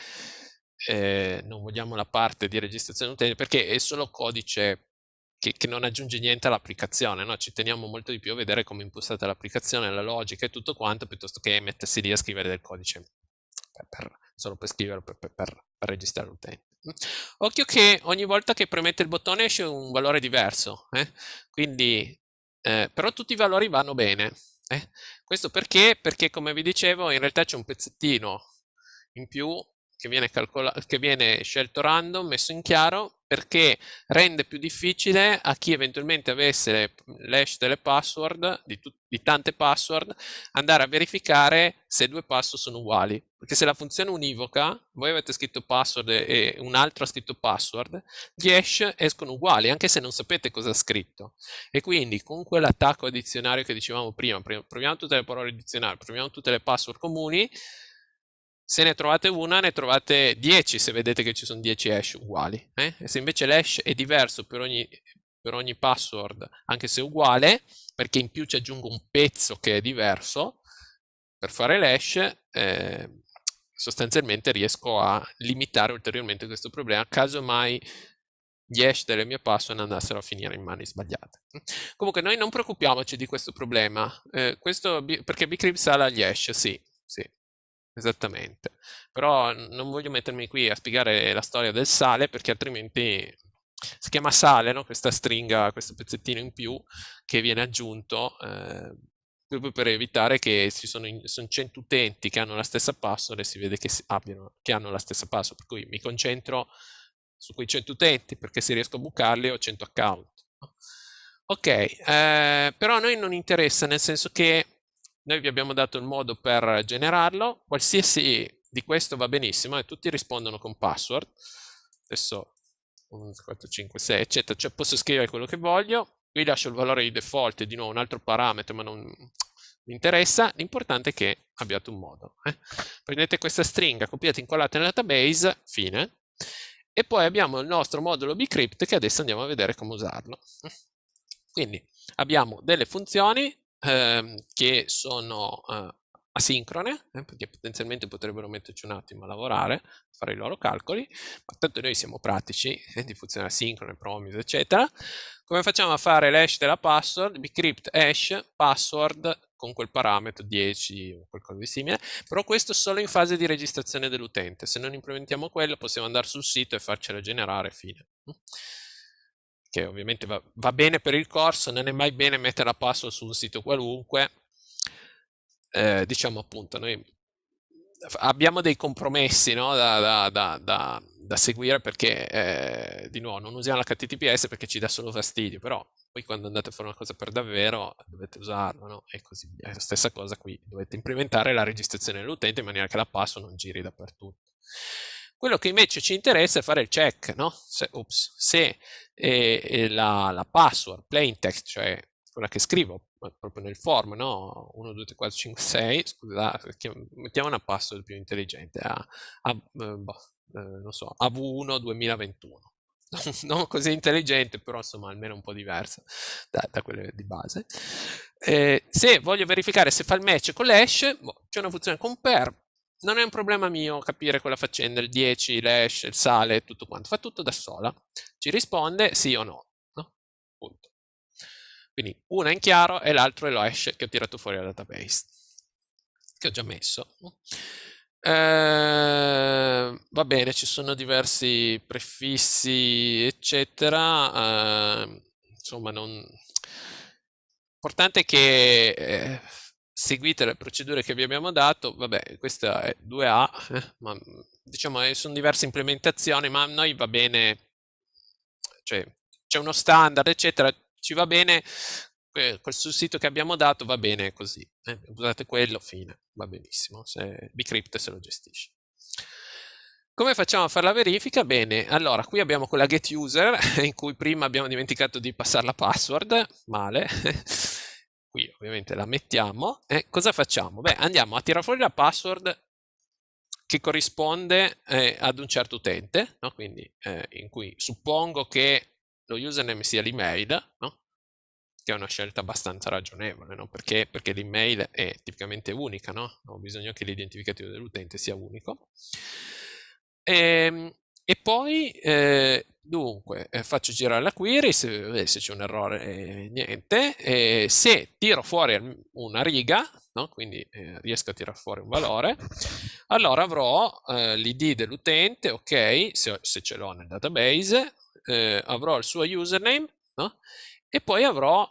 Speaker 2: eh, non vogliamo la parte di registrazione utente perché è solo codice che, che non aggiunge niente all'applicazione, no? ci teniamo molto di più a vedere come impostata l'applicazione, la logica e tutto quanto, piuttosto che mettersi lì a scrivere del codice per, per, solo per scriverlo, per, per registrare l'utente. Occhio che ogni volta che premete il bottone esce un valore diverso, eh? quindi eh, però tutti i valori vanno bene. Eh? Questo perché? Perché come vi dicevo in realtà c'è un pezzettino in più che viene, calcola- che viene scelto random, messo in chiaro, perché rende più difficile a chi eventualmente avesse l'hash delle password, di, t- di, tante password, andare a verificare se due password sono uguali. Perché se la funzione univoca, voi avete scritto password e un altro ha scritto password, gli hash escono uguali, anche se non sapete cosa ha scritto. E quindi con quell'attacco a dizionario che dicevamo prima, proviamo tutte le parole di dizionario, proviamo tutte le password comuni, se ne trovate una, ne trovate 10 se vedete che ci sono 10 hash uguali. Eh? se invece l'hash è diverso per ogni, per ogni password, anche se uguale, perché in più ci aggiungo un pezzo che è diverso, per fare l'hash, eh, sostanzialmente riesco a limitare ulteriormente questo problema, caso mai gli hash delle mie password andassero a finire in mani sbagliate. Comunque noi non preoccupiamoci di questo problema, eh, questo, perché Bcrypts ha gli hash, sì, sì, Esattamente. Però non voglio mettermi qui a spiegare la storia del sale perché altrimenti si chiama sale, no? questa stringa, questo pezzettino in più che viene aggiunto eh, proprio per evitare che ci sono, in, sono 100 utenti che hanno la stessa password e si vede che, si abbiano, che hanno la stessa password. Per cui mi concentro su quei 100 utenti perché se riesco a bucarli ho 100 account. Ok, eh, però a noi non interessa nel senso che noi vi abbiamo dato il modo per generarlo, qualsiasi di questo va benissimo e tutti rispondono con password. Adesso 1, 4, 5, 6, eccetera, cioè posso scrivere quello che voglio. Qui lascio il valore di default, di nuovo un altro parametro, ma non mi interessa. L'importante è che abbiate un modo. Eh? Prendete questa stringa, copiate e incollate nel database, fine. E poi abbiamo il nostro modulo bcrypt che adesso andiamo a vedere come usarlo. Eh. Quindi abbiamo delle funzioni eh, che sono eh, asincrone, eh, perché potenzialmente potrebbero metterci un attimo a lavorare, fare i loro calcoli, ma tanto noi siamo pratici eh, di funzione asincrone, promise, eccetera. Come facciamo a fare l'hash della password? Bcrypt hash password con quel parametro 10 o qualcosa di simile, però questo solo in fase di registrazione dell'utente. Se non implementiamo quello possiamo andare sul sito e farcela generare, fine che ovviamente va, va, bene per il corso, non è mai bene mettere la password su un sito qualunque. Eh, diciamo appunto, noi abbiamo dei compromessi no, da, da, da, da, seguire perché eh, di nuovo non usiamo l'HTTPS perché ci dà solo fastidio, però poi quando andate a fare una cosa per davvero dovete usarlo no? e così via. La stessa cosa qui, dovete implementare la registrazione dell'utente in maniera che la password non giri dappertutto. Quello che invece ci interessa è fare il check, no? Se, ups, se eh, eh, la, la, password plaintext, cioè quella che scrivo proprio nel form, no? 1, 2, 3, 4, 5, 6, scusate, mettiamo una password più intelligente, a, ah, a ah, eh, boh, eh, non so, AV1 2021 non così intelligente, però insomma almeno un po' diversa da, da quelle di base. Eh, se voglio verificare se fa il match con l'hash, boh, c'è una funzione compare non è un problema mio capire quella faccenda, il 10, l'hash, il sale, tutto quanto, fa tutto da sola, ci risponde sì o no, no? Punto. Quindi una è in chiaro e l'altro è lo hash che ho tirato fuori dal database, che ho già messo. Eh, va bene, ci sono diversi prefissi, eccetera, eh, insomma non... L'importante è che... Eh, seguite le procedure che vi abbiamo dato, vabbè, questa è 2A, eh, ma diciamo eh, sono diverse implementazioni, ma a noi va bene, cioè c'è uno standard, eccetera, ci va bene, eh, col sito che abbiamo dato va bene così, eh, usate quello, fine, va benissimo, se Bcrypt se lo gestisce. Come facciamo a fare la verifica? Bene, allora qui abbiamo quella get user in cui prima abbiamo dimenticato di passare la password, male, qui ovviamente la mettiamo e cosa facciamo? Beh, andiamo a tirare fuori la password che corrisponde eh, ad un certo utente, no? quindi eh, in cui suppongo che lo username sia l'email, no? che è una scelta abbastanza ragionevole, no? perché, perché l'email è tipicamente unica, no? ho bisogno che l'identificativo dell'utente sia unico. E, ehm, e poi, eh, dunque, eh, faccio girare la query, eh, se, se c'è un errore eh, niente, se tiro fuori una riga, no? quindi eh, riesco a tirare fuori un valore, allora avrò l'id dell'utente, ok, se, se, ce l'ho nel database, avrò il suo username, no? e poi avrò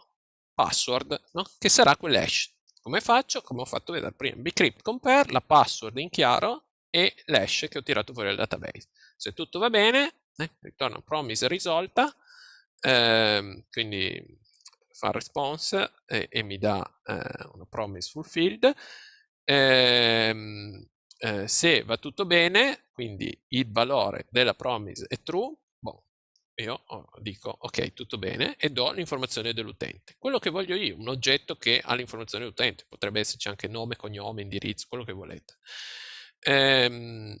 Speaker 2: password, no? che sarà quell'hash. Come faccio? Come ho fatto vedere prima, bcrypt compare, la password in chiaro, e l'hash che ho tirato fuori dal database. Se tutto va bene, eh, ritorna promise risolta, eh, quindi fa response e, e mi dà eh, una promise fulfilled. Ehm, eh, se va tutto bene, quindi il valore della promise è true, boh, io oh, dico ok, tutto bene e do l'informazione dell'utente. Quello che voglio io, un oggetto che ha l'informazione dell'utente, potrebbe esserci anche nome, cognome, indirizzo, quello che volete. Um, ehm,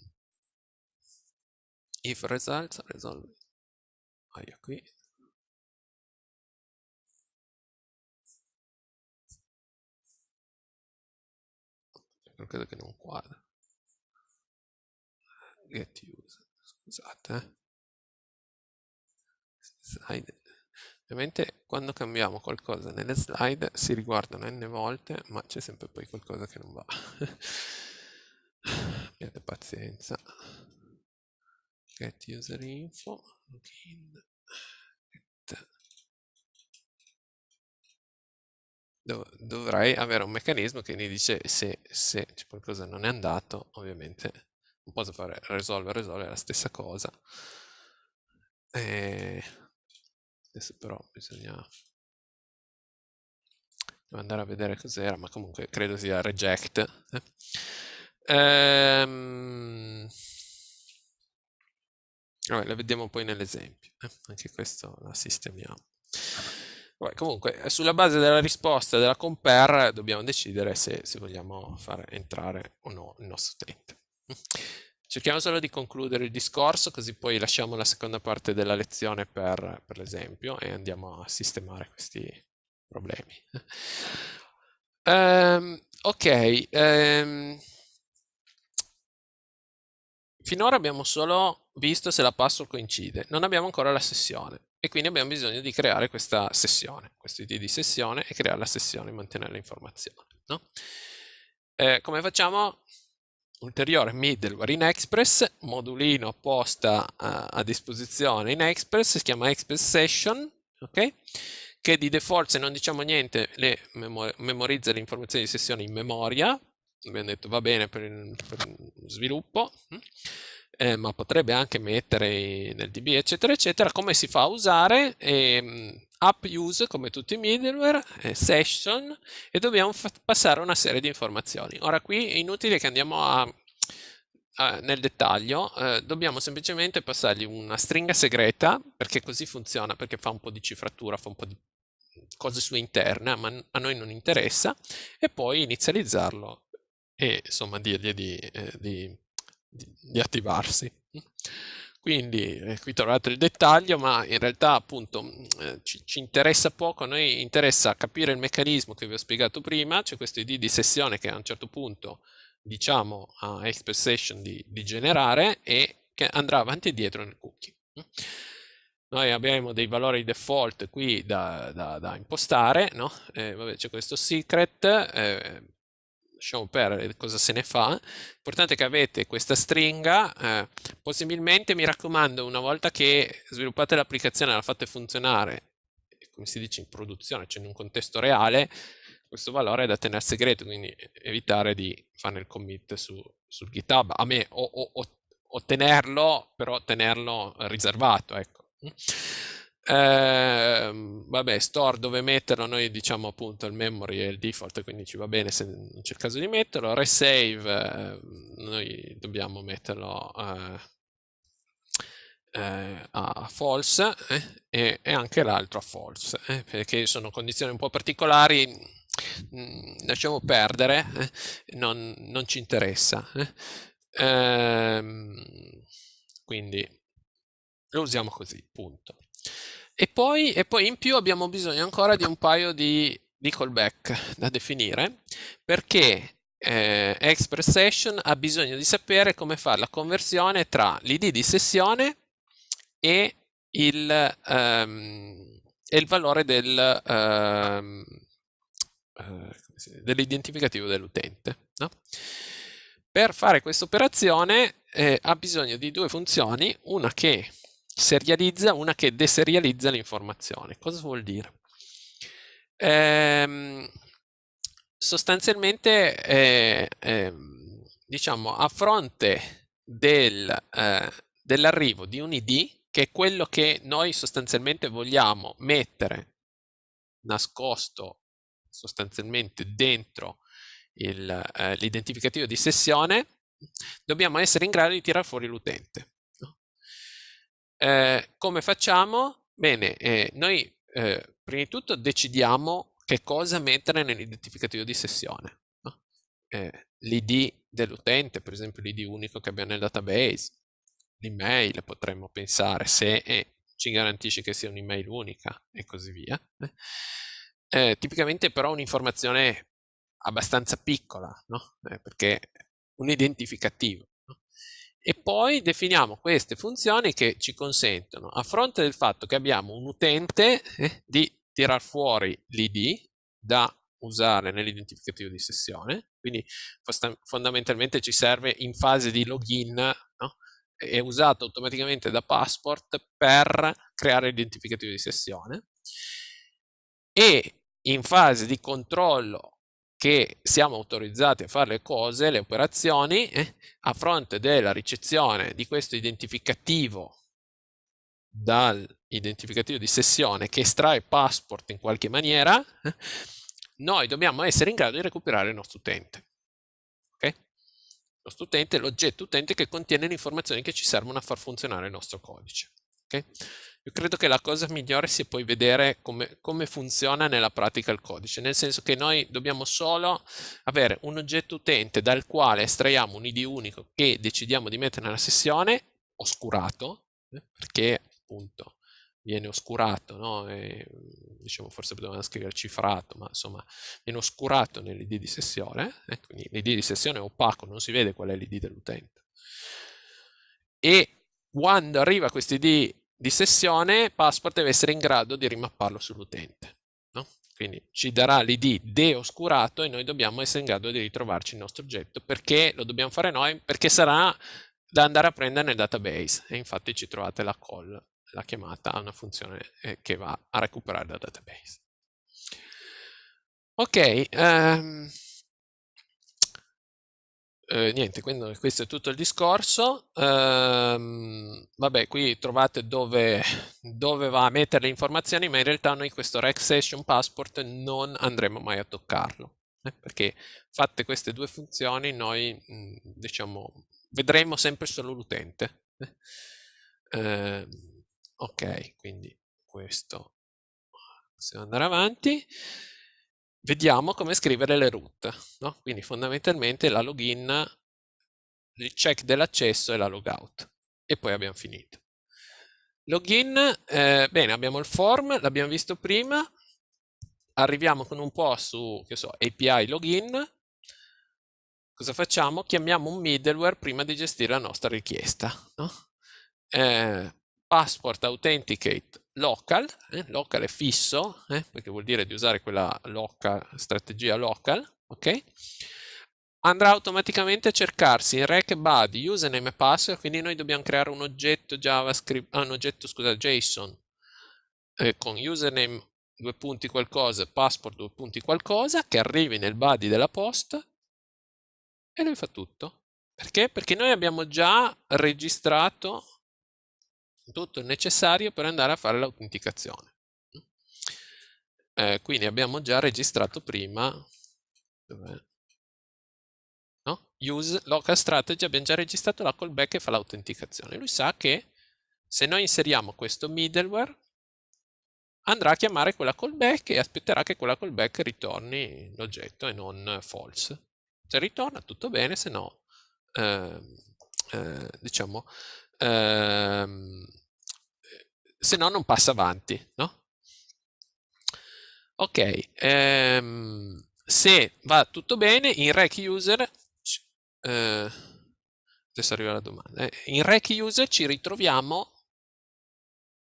Speaker 2: if results resolve
Speaker 1: aia ah, qui credo che non quadra
Speaker 2: get user scusate eh. slide ovviamente quando cambiamo qualcosa nelle slide si riguardano n volte ma c'è sempre poi qualcosa che non va abbiate eh, pazienza get user info
Speaker 1: login
Speaker 2: dovrei avere un meccanismo che mi dice se, se cioè, qualcosa non è andato ovviamente non posso fare risolvere risolvere la stessa cosa e eh, adesso però bisogna devo andare a vedere cos'era ma comunque credo sia reject eh? Ehm... Vabbè, la vediamo poi nell'esempio, eh? anche questo la sistemiamo. Vabbè, comunque, eh, sulla base della risposta della compare dobbiamo decidere se, se vogliamo far entrare o no il nostro utente. Cerchiamo solo di concludere il discorso, così poi lasciamo la seconda parte della lezione per, per l'esempio e andiamo a sistemare questi problemi. Um, ok, um, Finora abbiamo solo visto se la password coincide, non abbiamo ancora la sessione e quindi abbiamo bisogno di creare questa sessione, questo ID di sessione e creare la sessione e mantenere l'informazione. No? Eh, come facciamo? Ulteriore middleware in Express, modulino apposta a, a disposizione in Express, si chiama Express Session, ok? che di default se non diciamo niente le memorizza le informazioni di sessione in memoria abbiamo detto va bene per, il, per sviluppo, mm, eh, ma potrebbe anche mettere nel DB, eccetera, eccetera. Come si fa a usare? Eh, app use, come tutti i middleware, eh, session, e dobbiamo fa- passare una serie di informazioni. Ora qui è inutile che andiamo a, a, nel dettaglio, eh, dobbiamo semplicemente passargli una stringa segreta, perché così funziona, perché fa un po' di cifratura, fa un po' di cose sue interne ma a noi non interessa, e poi inizializzarlo e insomma dirgli di, eh, di, di, di attivarsi. Quindi eh, qui trovate il dettaglio, ma in realtà appunto mm, eh, ci, ci, interessa poco, a noi interessa capire il meccanismo che vi ho spiegato prima, c'è questo ID di sessione che a un certo punto diciamo a Express Session di, di generare e che andrà avanti e dietro nel cookie. Noi abbiamo dei valori default qui da, da, da impostare, no? eh, c'è questo secret, eh, lasciamo perdere cosa se ne fa. L'importante è che avete questa stringa, eh, possibilmente mi raccomando una volta che sviluppate l'applicazione la fate funzionare, come si dice in produzione, cioè in un contesto reale, questo valore è da tenere segreto, quindi evitare di farne il commit su, sul GitHub, a me ottenerlo, però tenerlo riservato, ecco. Ehm, vabbè, store dove metterlo, noi diciamo appunto il memory è il default, quindi ci va bene se non c'è il caso di metterlo. Resave, eh, noi dobbiamo metterlo eh, eh a false eh, e, e, anche l'altro a false, eh, perché sono condizioni un po' particolari, mm, lasciamo perdere, non, non, ci interessa. Ehm, quindi lo usiamo così, punto. E poi, e poi in più abbiamo bisogno ancora di un paio di, di callback da definire, perché eh, Express Session ha bisogno di sapere come fare la conversione tra l'id di sessione e il, um, e il valore del, um, dell'identificativo dell'utente. No? Per fare questa operazione eh, ha bisogno di due funzioni, una che serializza, una che deserializza l'informazione. Cosa vuol dire? Ehm, sostanzialmente, eh, eh, diciamo, a fronte del, eh, dell'arrivo di un ID, che è quello che noi sostanzialmente vogliamo mettere nascosto sostanzialmente dentro il, eh, l'identificativo di sessione, dobbiamo essere in grado di tirar fuori l'utente. Eh, come facciamo? Bene, eh, noi eh, prima di tutto decidiamo che cosa mettere nell'identificativo di sessione. No? Eh, L'ID dell'utente, per esempio l'ID unico che abbiamo nel database, l'email potremmo pensare se eh, ci garantisce che sia un'email unica e così via. Eh. tipicamente però un'informazione abbastanza piccola, no? perché un identificativo e poi definiamo queste funzioni che ci consentono, a fronte del fatto che abbiamo un utente, eh, di tirar fuori l'id da usare nell'identificativo di sessione, quindi fondamentalmente ci serve in fase di login, no? è usato automaticamente da passport per creare l'identificativo di sessione e in fase di controllo che siamo autorizzati a fare le cose, le operazioni, eh, a fronte della ricezione di questo identificativo dal identificativo di sessione che estrae passport in qualche maniera, eh, noi dobbiamo essere in grado di recuperare il nostro utente. Okay? Lo studente è l'oggetto utente che contiene le informazioni che ci servono a far funzionare il nostro codice. Okay? Io credo che la cosa migliore sia poi vedere come, come, funziona nella pratica il codice, nel senso che noi dobbiamo solo avere un oggetto utente dal quale estraiamo un ID unico che decidiamo di mettere nella sessione, oscurato, eh, perché appunto viene oscurato, no? e, diciamo forse potevamo scrivere cifrato, ma insomma viene oscurato nell'id di sessione, eh? quindi l'id di sessione è opaco, non si vede qual è l'id dell'utente. E quando arriva questo id di sessione, Passport deve essere in grado di rimapparlo sull'utente. No? Quindi ci darà l'id deoscurato e noi dobbiamo essere in grado di ritrovarci il nostro oggetto perché lo dobbiamo fare noi, perché sarà da andare a prendere nel database. E infatti ci trovate la call, la chiamata a una funzione eh, che va a recuperare dal database. Ok, um, eh, niente, quindi, questo è tutto il discorso. Ehm, vabbè, qui trovate dove, dove va a mettere le informazioni, ma in realtà noi questo Rec Session Passport non andremo mai a toccarlo, eh, perché fatte queste due funzioni noi, mh, mm, diciamo, vedremo sempre solo l'utente. Eh, ehm, ok, quindi questo possiamo andare avanti vediamo come scrivere le root. No? Quindi fondamentalmente la login, il check dell'accesso e la logout. E poi abbiamo finito. Login, eh, bene, abbiamo il form, l'abbiamo visto prima. Arriviamo con un po' su, so, API login. Cosa facciamo? Chiamiamo un middleware prima di gestire la nostra richiesta. No? Eh, passport authenticate local, eh, local è fisso, eh, perché vuol dire di usare quella local, strategia local, ok? andrà automaticamente a cercarsi in rack body username e password, quindi noi dobbiamo creare un oggetto JavaScript, ah, un oggetto scusa, JSON eh, con username due punti qualcosa, password due punti qualcosa, che arrivi nel body della post e lui fa tutto. Perché? Perché noi abbiamo già registrato tutto il necessario per andare a fare l'autenticazione. Eh, quindi abbiamo già registrato prima no? use local strategy, abbiamo già registrato la callback che fa l'autenticazione. Lui sa che se noi inseriamo questo middleware andrà a chiamare quella callback e aspetterà che quella callback ritorni l'oggetto e non false. Se ritorna tutto bene, se no, eh, eh, diciamo, ehm, se no non passa avanti, no? Ok, ehm, se va tutto bene, in rec user, eh, adesso arriva la domanda, eh, in rec user ci ritroviamo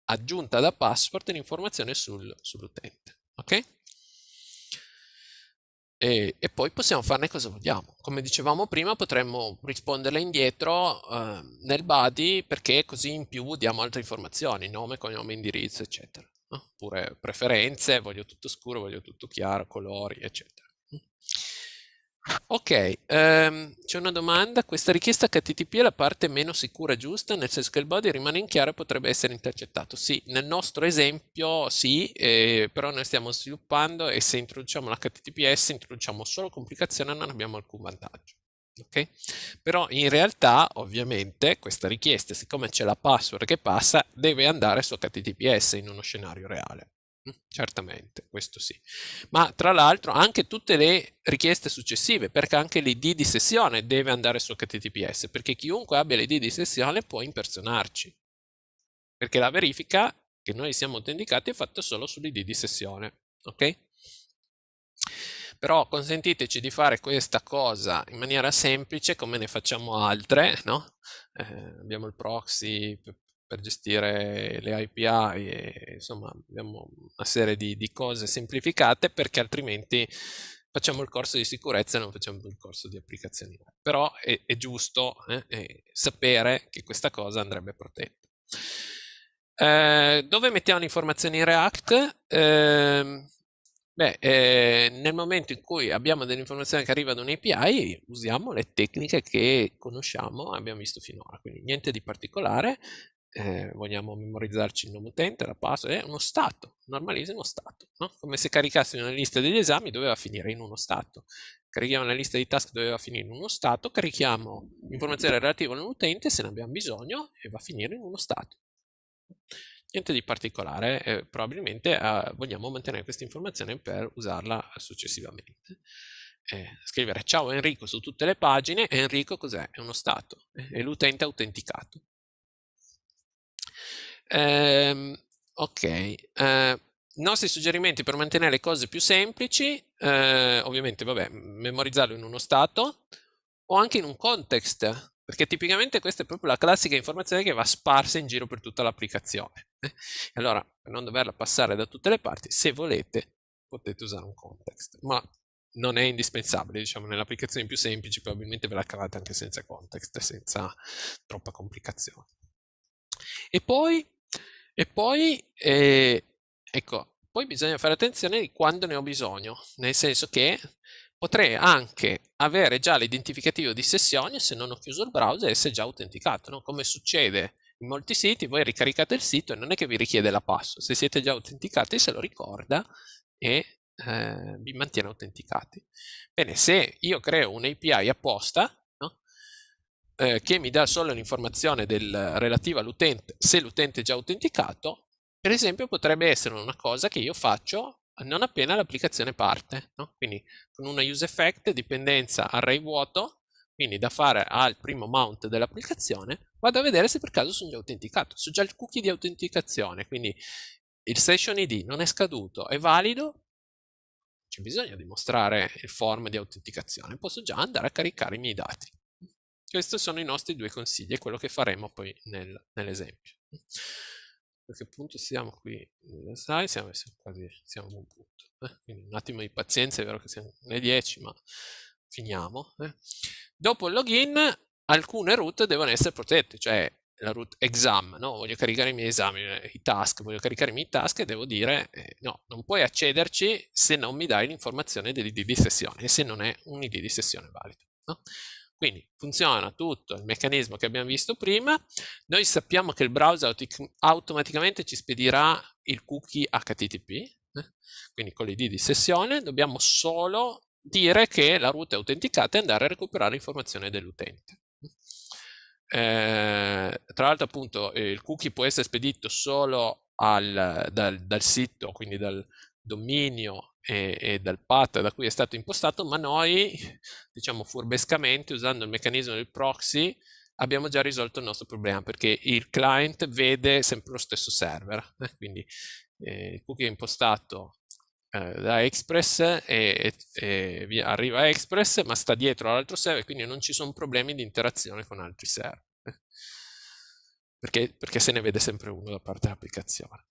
Speaker 2: aggiunta da password l'informazione sul, sull'utente, ok? e, e, poi possiamo farne cosa vogliamo. Come dicevamo prima, potremmo risponderle indietro eh, nel body perché così in più diamo altre informazioni, nome, cognome, indirizzo, eccetera. No? Oppure preferenze, voglio tutto scuro, voglio tutto chiaro, colori, eccetera. Ok, um, c'è una domanda. Questa richiesta HTTP è la parte meno sicura e giusta, nel senso che il body rimane in chiaro e potrebbe essere intercettato. Sì, nel nostro esempio sì, eh, però noi stiamo sviluppando e se introduciamo l'HTTPS introduciamo solo complicazione e non abbiamo alcun vantaggio. Okay? Però in realtà, ovviamente, questa richiesta, siccome c'è la password che passa, deve andare su HTTPS in uno scenario reale. Certamente, questo sì. Ma tra l'altro anche tutte le richieste successive, perché anche l'ID di sessione deve andare su HTTPS, perché chiunque abbia l'ID di sessione può impersonarci. Perché la verifica che noi siamo autenticati è fatta solo sull'ID di sessione, ok? Però consentiteci di fare questa cosa in maniera semplice come ne facciamo altre, no? Eh, abbiamo il proxy per gestire le API, e, insomma abbiamo una serie di, di cose semplificate perché altrimenti facciamo il corso di sicurezza e non facciamo il corso di applicazioni web. Però è, è giusto eh, è sapere che questa cosa andrebbe protetta. Eh, dove mettiamo le informazioni in React? Ehm, eh, beh, nel momento in cui abbiamo delle informazioni che arrivano da un'API, usiamo le tecniche che conosciamo e abbiamo visto finora, quindi niente di particolare, eh, vogliamo memorizzarci il nome utente, la password, è uno stato, normalizza uno stato, no? come se caricassi una lista degli esami doveva finire in uno stato, carichiamo una lista di task doveva finire in uno stato, carichiamo informazione relativa all'utente se ne abbiamo bisogno e va a finire in uno stato. Niente di particolare, eh, probabilmente eh, vogliamo mantenere questa informazione per usarla successivamente. Eh, scrivere ciao Enrico su tutte le pagine, Enrico cos'è? È uno stato è l'utente autenticato. Ehm, ok. Eh, nostri suggerimenti per mantenere le cose più semplici, eh, ovviamente, vabbè, memorizzarlo in uno stato o anche in un context, perché tipicamente questa è proprio la classica informazione che va sparsa in giro per tutta l'applicazione. Eh. Allora, per non doverla passare da tutte le parti, se volete potete usare un context, ma non è indispensabile, diciamo, nelle applicazioni più semplici probabilmente ve la cavate anche senza context, senza troppa complicazione. E poi e poi, eh, ecco, poi bisogna fare attenzione di quando ne ho bisogno, nel senso che potrei anche avere già l'identificativo di sessione se non ho chiuso il browser e se è già autenticato, no? come succede in molti siti, voi ricaricate il sito e non è che vi richiede la password, se siete già autenticati se lo ricorda e eh, vi mantiene autenticati. Bene, se io creo un API apposta, eh, che mi dà solo l'informazione del, relativa all'utente, se l'utente è già autenticato, per esempio potrebbe essere una cosa che io faccio non appena l'applicazione parte, no? quindi con una use effect dipendenza array vuoto, quindi da fare al primo mount dell'applicazione, vado a vedere se per caso sono già autenticato, sono già il cookie di autenticazione, quindi il session ID non è scaduto, è valido, c'è bisogno di mostrare il form di autenticazione, posso già andare a caricare i miei dati. Questi sono i nostri due consigli, e quello che faremo poi nel, nell'esempio. che punto siamo qui, eh, sai, siamo, quasi siamo a un punto. Eh? Quindi un attimo di pazienza, è vero che siamo alle 10, ma finiamo. Eh? Dopo il login, alcune root devono essere protette, cioè la root exam, no? voglio caricare i miei esami, eh, i task, voglio caricare i miei task e devo dire eh, no, non puoi accederci se non mi dai l'informazione dell'id di sessione e se non è un id di sessione valido. No? Quindi funziona tutto il meccanismo che abbiamo visto prima, noi sappiamo che il browser automaticamente ci spedirà il cookie HTTP, eh? quindi con l'id di sessione dobbiamo solo dire che la route è autenticata e andare a recuperare l'informazione dell'utente. Eh, tra l'altro appunto eh, il cookie può essere spedito solo al, dal, dal, sito, quindi dal dominio e, e dal path da cui è stato impostato, ma noi, diciamo furbescamente, usando il meccanismo del proxy, abbiamo già risolto il nostro problema perché il client vede sempre lo stesso server. Eh? Quindi eh, il cookie è impostato eh, da Express e, e, e arriva a Express, ma sta dietro all'altro server, quindi non ci sono problemi di interazione con altri server. Perché, perché se ne vede sempre uno da parte dell'applicazione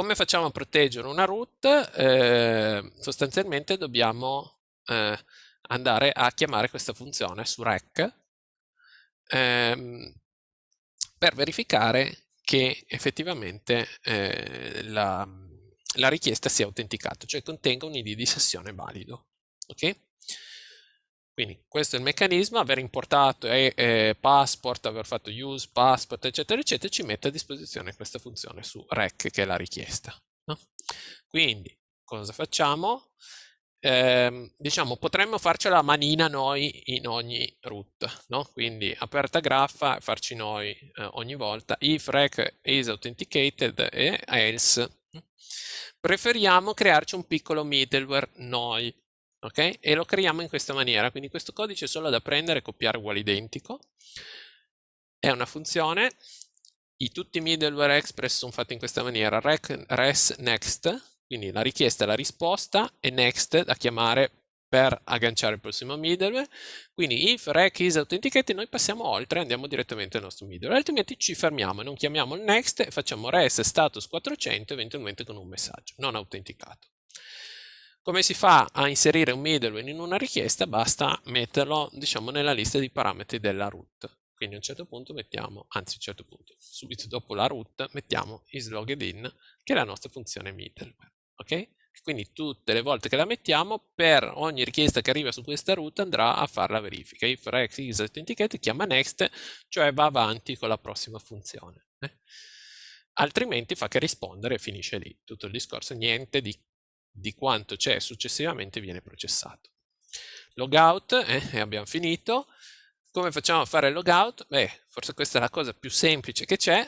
Speaker 2: come facciamo a proteggere una root? Eh, sostanzialmente dobbiamo eh, andare a chiamare questa funzione su rec ehm, per verificare che effettivamente eh, la, la, richiesta sia autenticata, cioè contenga un id di sessione valido. Okay? Quindi questo è il meccanismo, aver importato eh, eh, passport, aver fatto use passport, eccetera, eccetera, ci mette a disposizione questa funzione su rec che è la richiesta. No? Quindi cosa facciamo? Eh, diciamo potremmo farcela a manina noi in ogni route, no? quindi aperta graffa, farci noi eh, ogni volta if rec is authenticated e else. Preferiamo crearci un piccolo middleware noi Okay? E lo creiamo in questa maniera, quindi questo codice è solo da prendere e copiare uguale identico. È una funzione, I, tutti i middleware express sono fatti in questa maniera, rec, res next, quindi la richiesta è la risposta, e next da chiamare per agganciare il prossimo middleware. Quindi if rec is authenticated noi passiamo oltre e andiamo direttamente al nostro middleware, altrimenti ci fermiamo, non chiamiamo il next e facciamo res status 400 eventualmente con un messaggio non autenticato. Come si fa a inserire un middleware in una richiesta? Basta metterlo diciamo, nella lista di parametri della root. Quindi a un certo punto mettiamo, anzi a un certo punto, subito dopo la root mettiamo isLoggedIn, che è la nostra funzione middleware. Okay? Quindi tutte le volte che la mettiamo, per ogni richiesta che arriva su questa root andrà a fare la verifica. If rex is authenticated chiama next, cioè va avanti con la prossima funzione eh. altrimenti fa che rispondere e finisce lì tutto il discorso, niente di di quanto c'è successivamente viene processato. Logout, eh, e abbiamo finito. Come facciamo a fare il logout? Beh, forse questa è la cosa più semplice che c'è.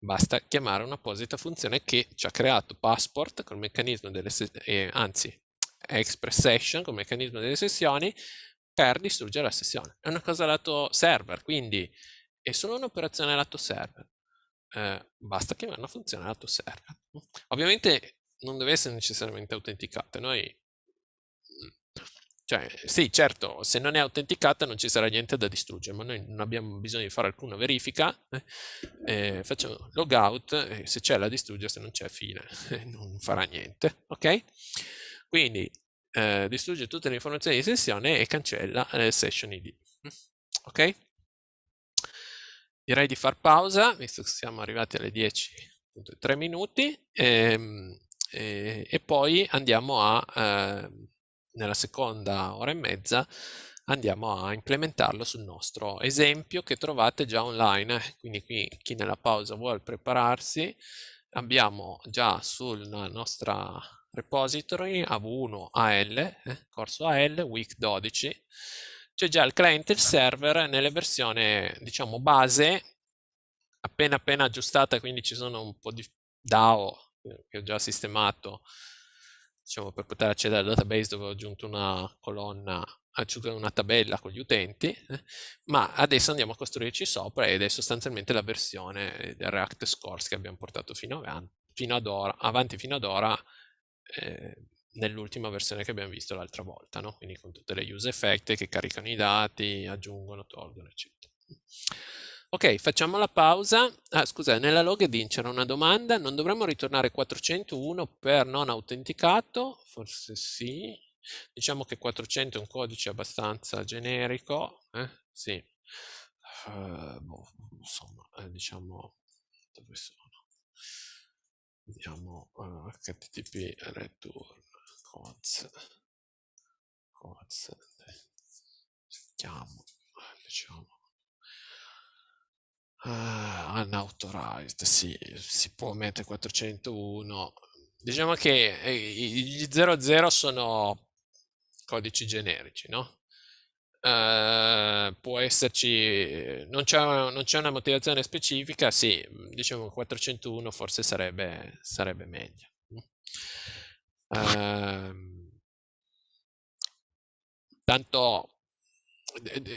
Speaker 2: Basta chiamare un'apposita funzione che ci ha creato passport con meccanismo delle eh, anzi express session con meccanismo delle sessioni per distruggere la sessione. È una cosa lato server, quindi è solo un'operazione lato server. Eh, basta chiamare una funzione lato server. Ovviamente non deve essere necessariamente autenticata. Noi, cioè, sì, certo, se non è autenticata non ci sarà niente da distruggere, ma noi non abbiamo bisogno di fare alcuna verifica. Eh, eh facciamo logout, e se c'è la distrugge, se non c'è, fine, eh, non farà niente. Ok? Quindi eh, distrugge tutte le informazioni di sessione e cancella eh, session ID. Ok? Direi di far pausa, visto che siamo arrivati alle 10.3 minuti. Ehm, e, e poi andiamo a, eh, nella seconda ora e mezza, andiamo a implementarlo sul nostro esempio che trovate già online. Quindi qui chi nella pausa vuole prepararsi, abbiamo già sulla nostra repository av1al, eh, corso al, week 12, c'è già il client e il server nelle versioni diciamo base, appena appena aggiustata, quindi ci sono un po' di DAO eh, che ho già sistemato diciamo, per poter accedere al database dove ho aggiunto una colonna, aggiunto eh, una tabella con gli utenti, eh, ma adesso andiamo a costruirci sopra ed è sostanzialmente la versione del React Scores che abbiamo portato fino, avanti fino ad ora, avanti fino ad ora eh, nell'ultima versione che abbiamo visto l'altra volta, no? quindi con tutte le use effect che caricano i dati, aggiungono, tolgono, eccetera. Ok, facciamo la pausa. Ah, scusa, nella login c'era una domanda. Non dovremmo ritornare 401 per non autenticato? Forse sì. Diciamo che 400 è un codice abbastanza generico. Eh? Sì. Uh, boh, insomma, eh, diciamo... Dove sono? Andiamo uh, eh, http return cons. Cons. Chiamo. Diciamo Uh, unauthorized, sì, si può mettere 401. Diciamo che eh, gli 00 sono codici generici, no? Uh, può esserci, non c'è, non c'è, una motivazione specifica, sì, diciamo 401 forse sarebbe, sarebbe meglio. Uh, tanto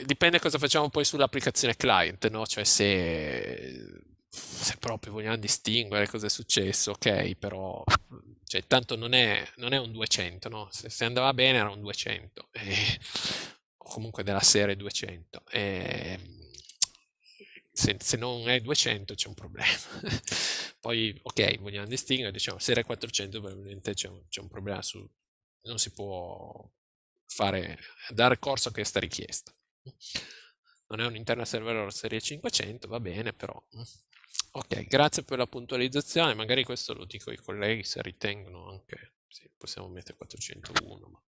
Speaker 2: dipende cosa facciamo poi sull'applicazione client, no? Cioè se, se proprio vogliamo distinguere cosa è successo, ok, però cioè, tanto non è, non è un 200, no? Se, se, andava bene era un 200, eh, o comunque della serie 200. Eh, se, se, non è 200 c'è un problema. Poi, ok, vogliamo distinguere, diciamo, serie 400 probabilmente c'è un, c'è un problema su, non si può fare, dare corso a questa richiesta. Non è un internet server serie 500, va bene però. Mm. Ok, grazie per la puntualizzazione, magari questo lo dico ai colleghi se ritengono anche, sì, possiamo mettere 401. Ma...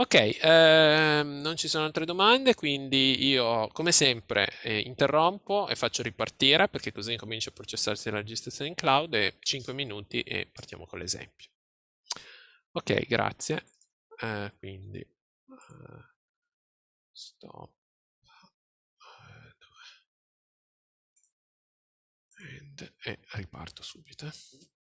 Speaker 2: Ok, ehm, non ci sono altre domande, quindi io come sempre eh, interrompo e faccio ripartire perché così comincia a processarsi la registrazione in cloud e 5 minuti e partiamo con l'esempio. Ok, grazie
Speaker 1: eh, quindi eh, stop eh, e riparto subito eh.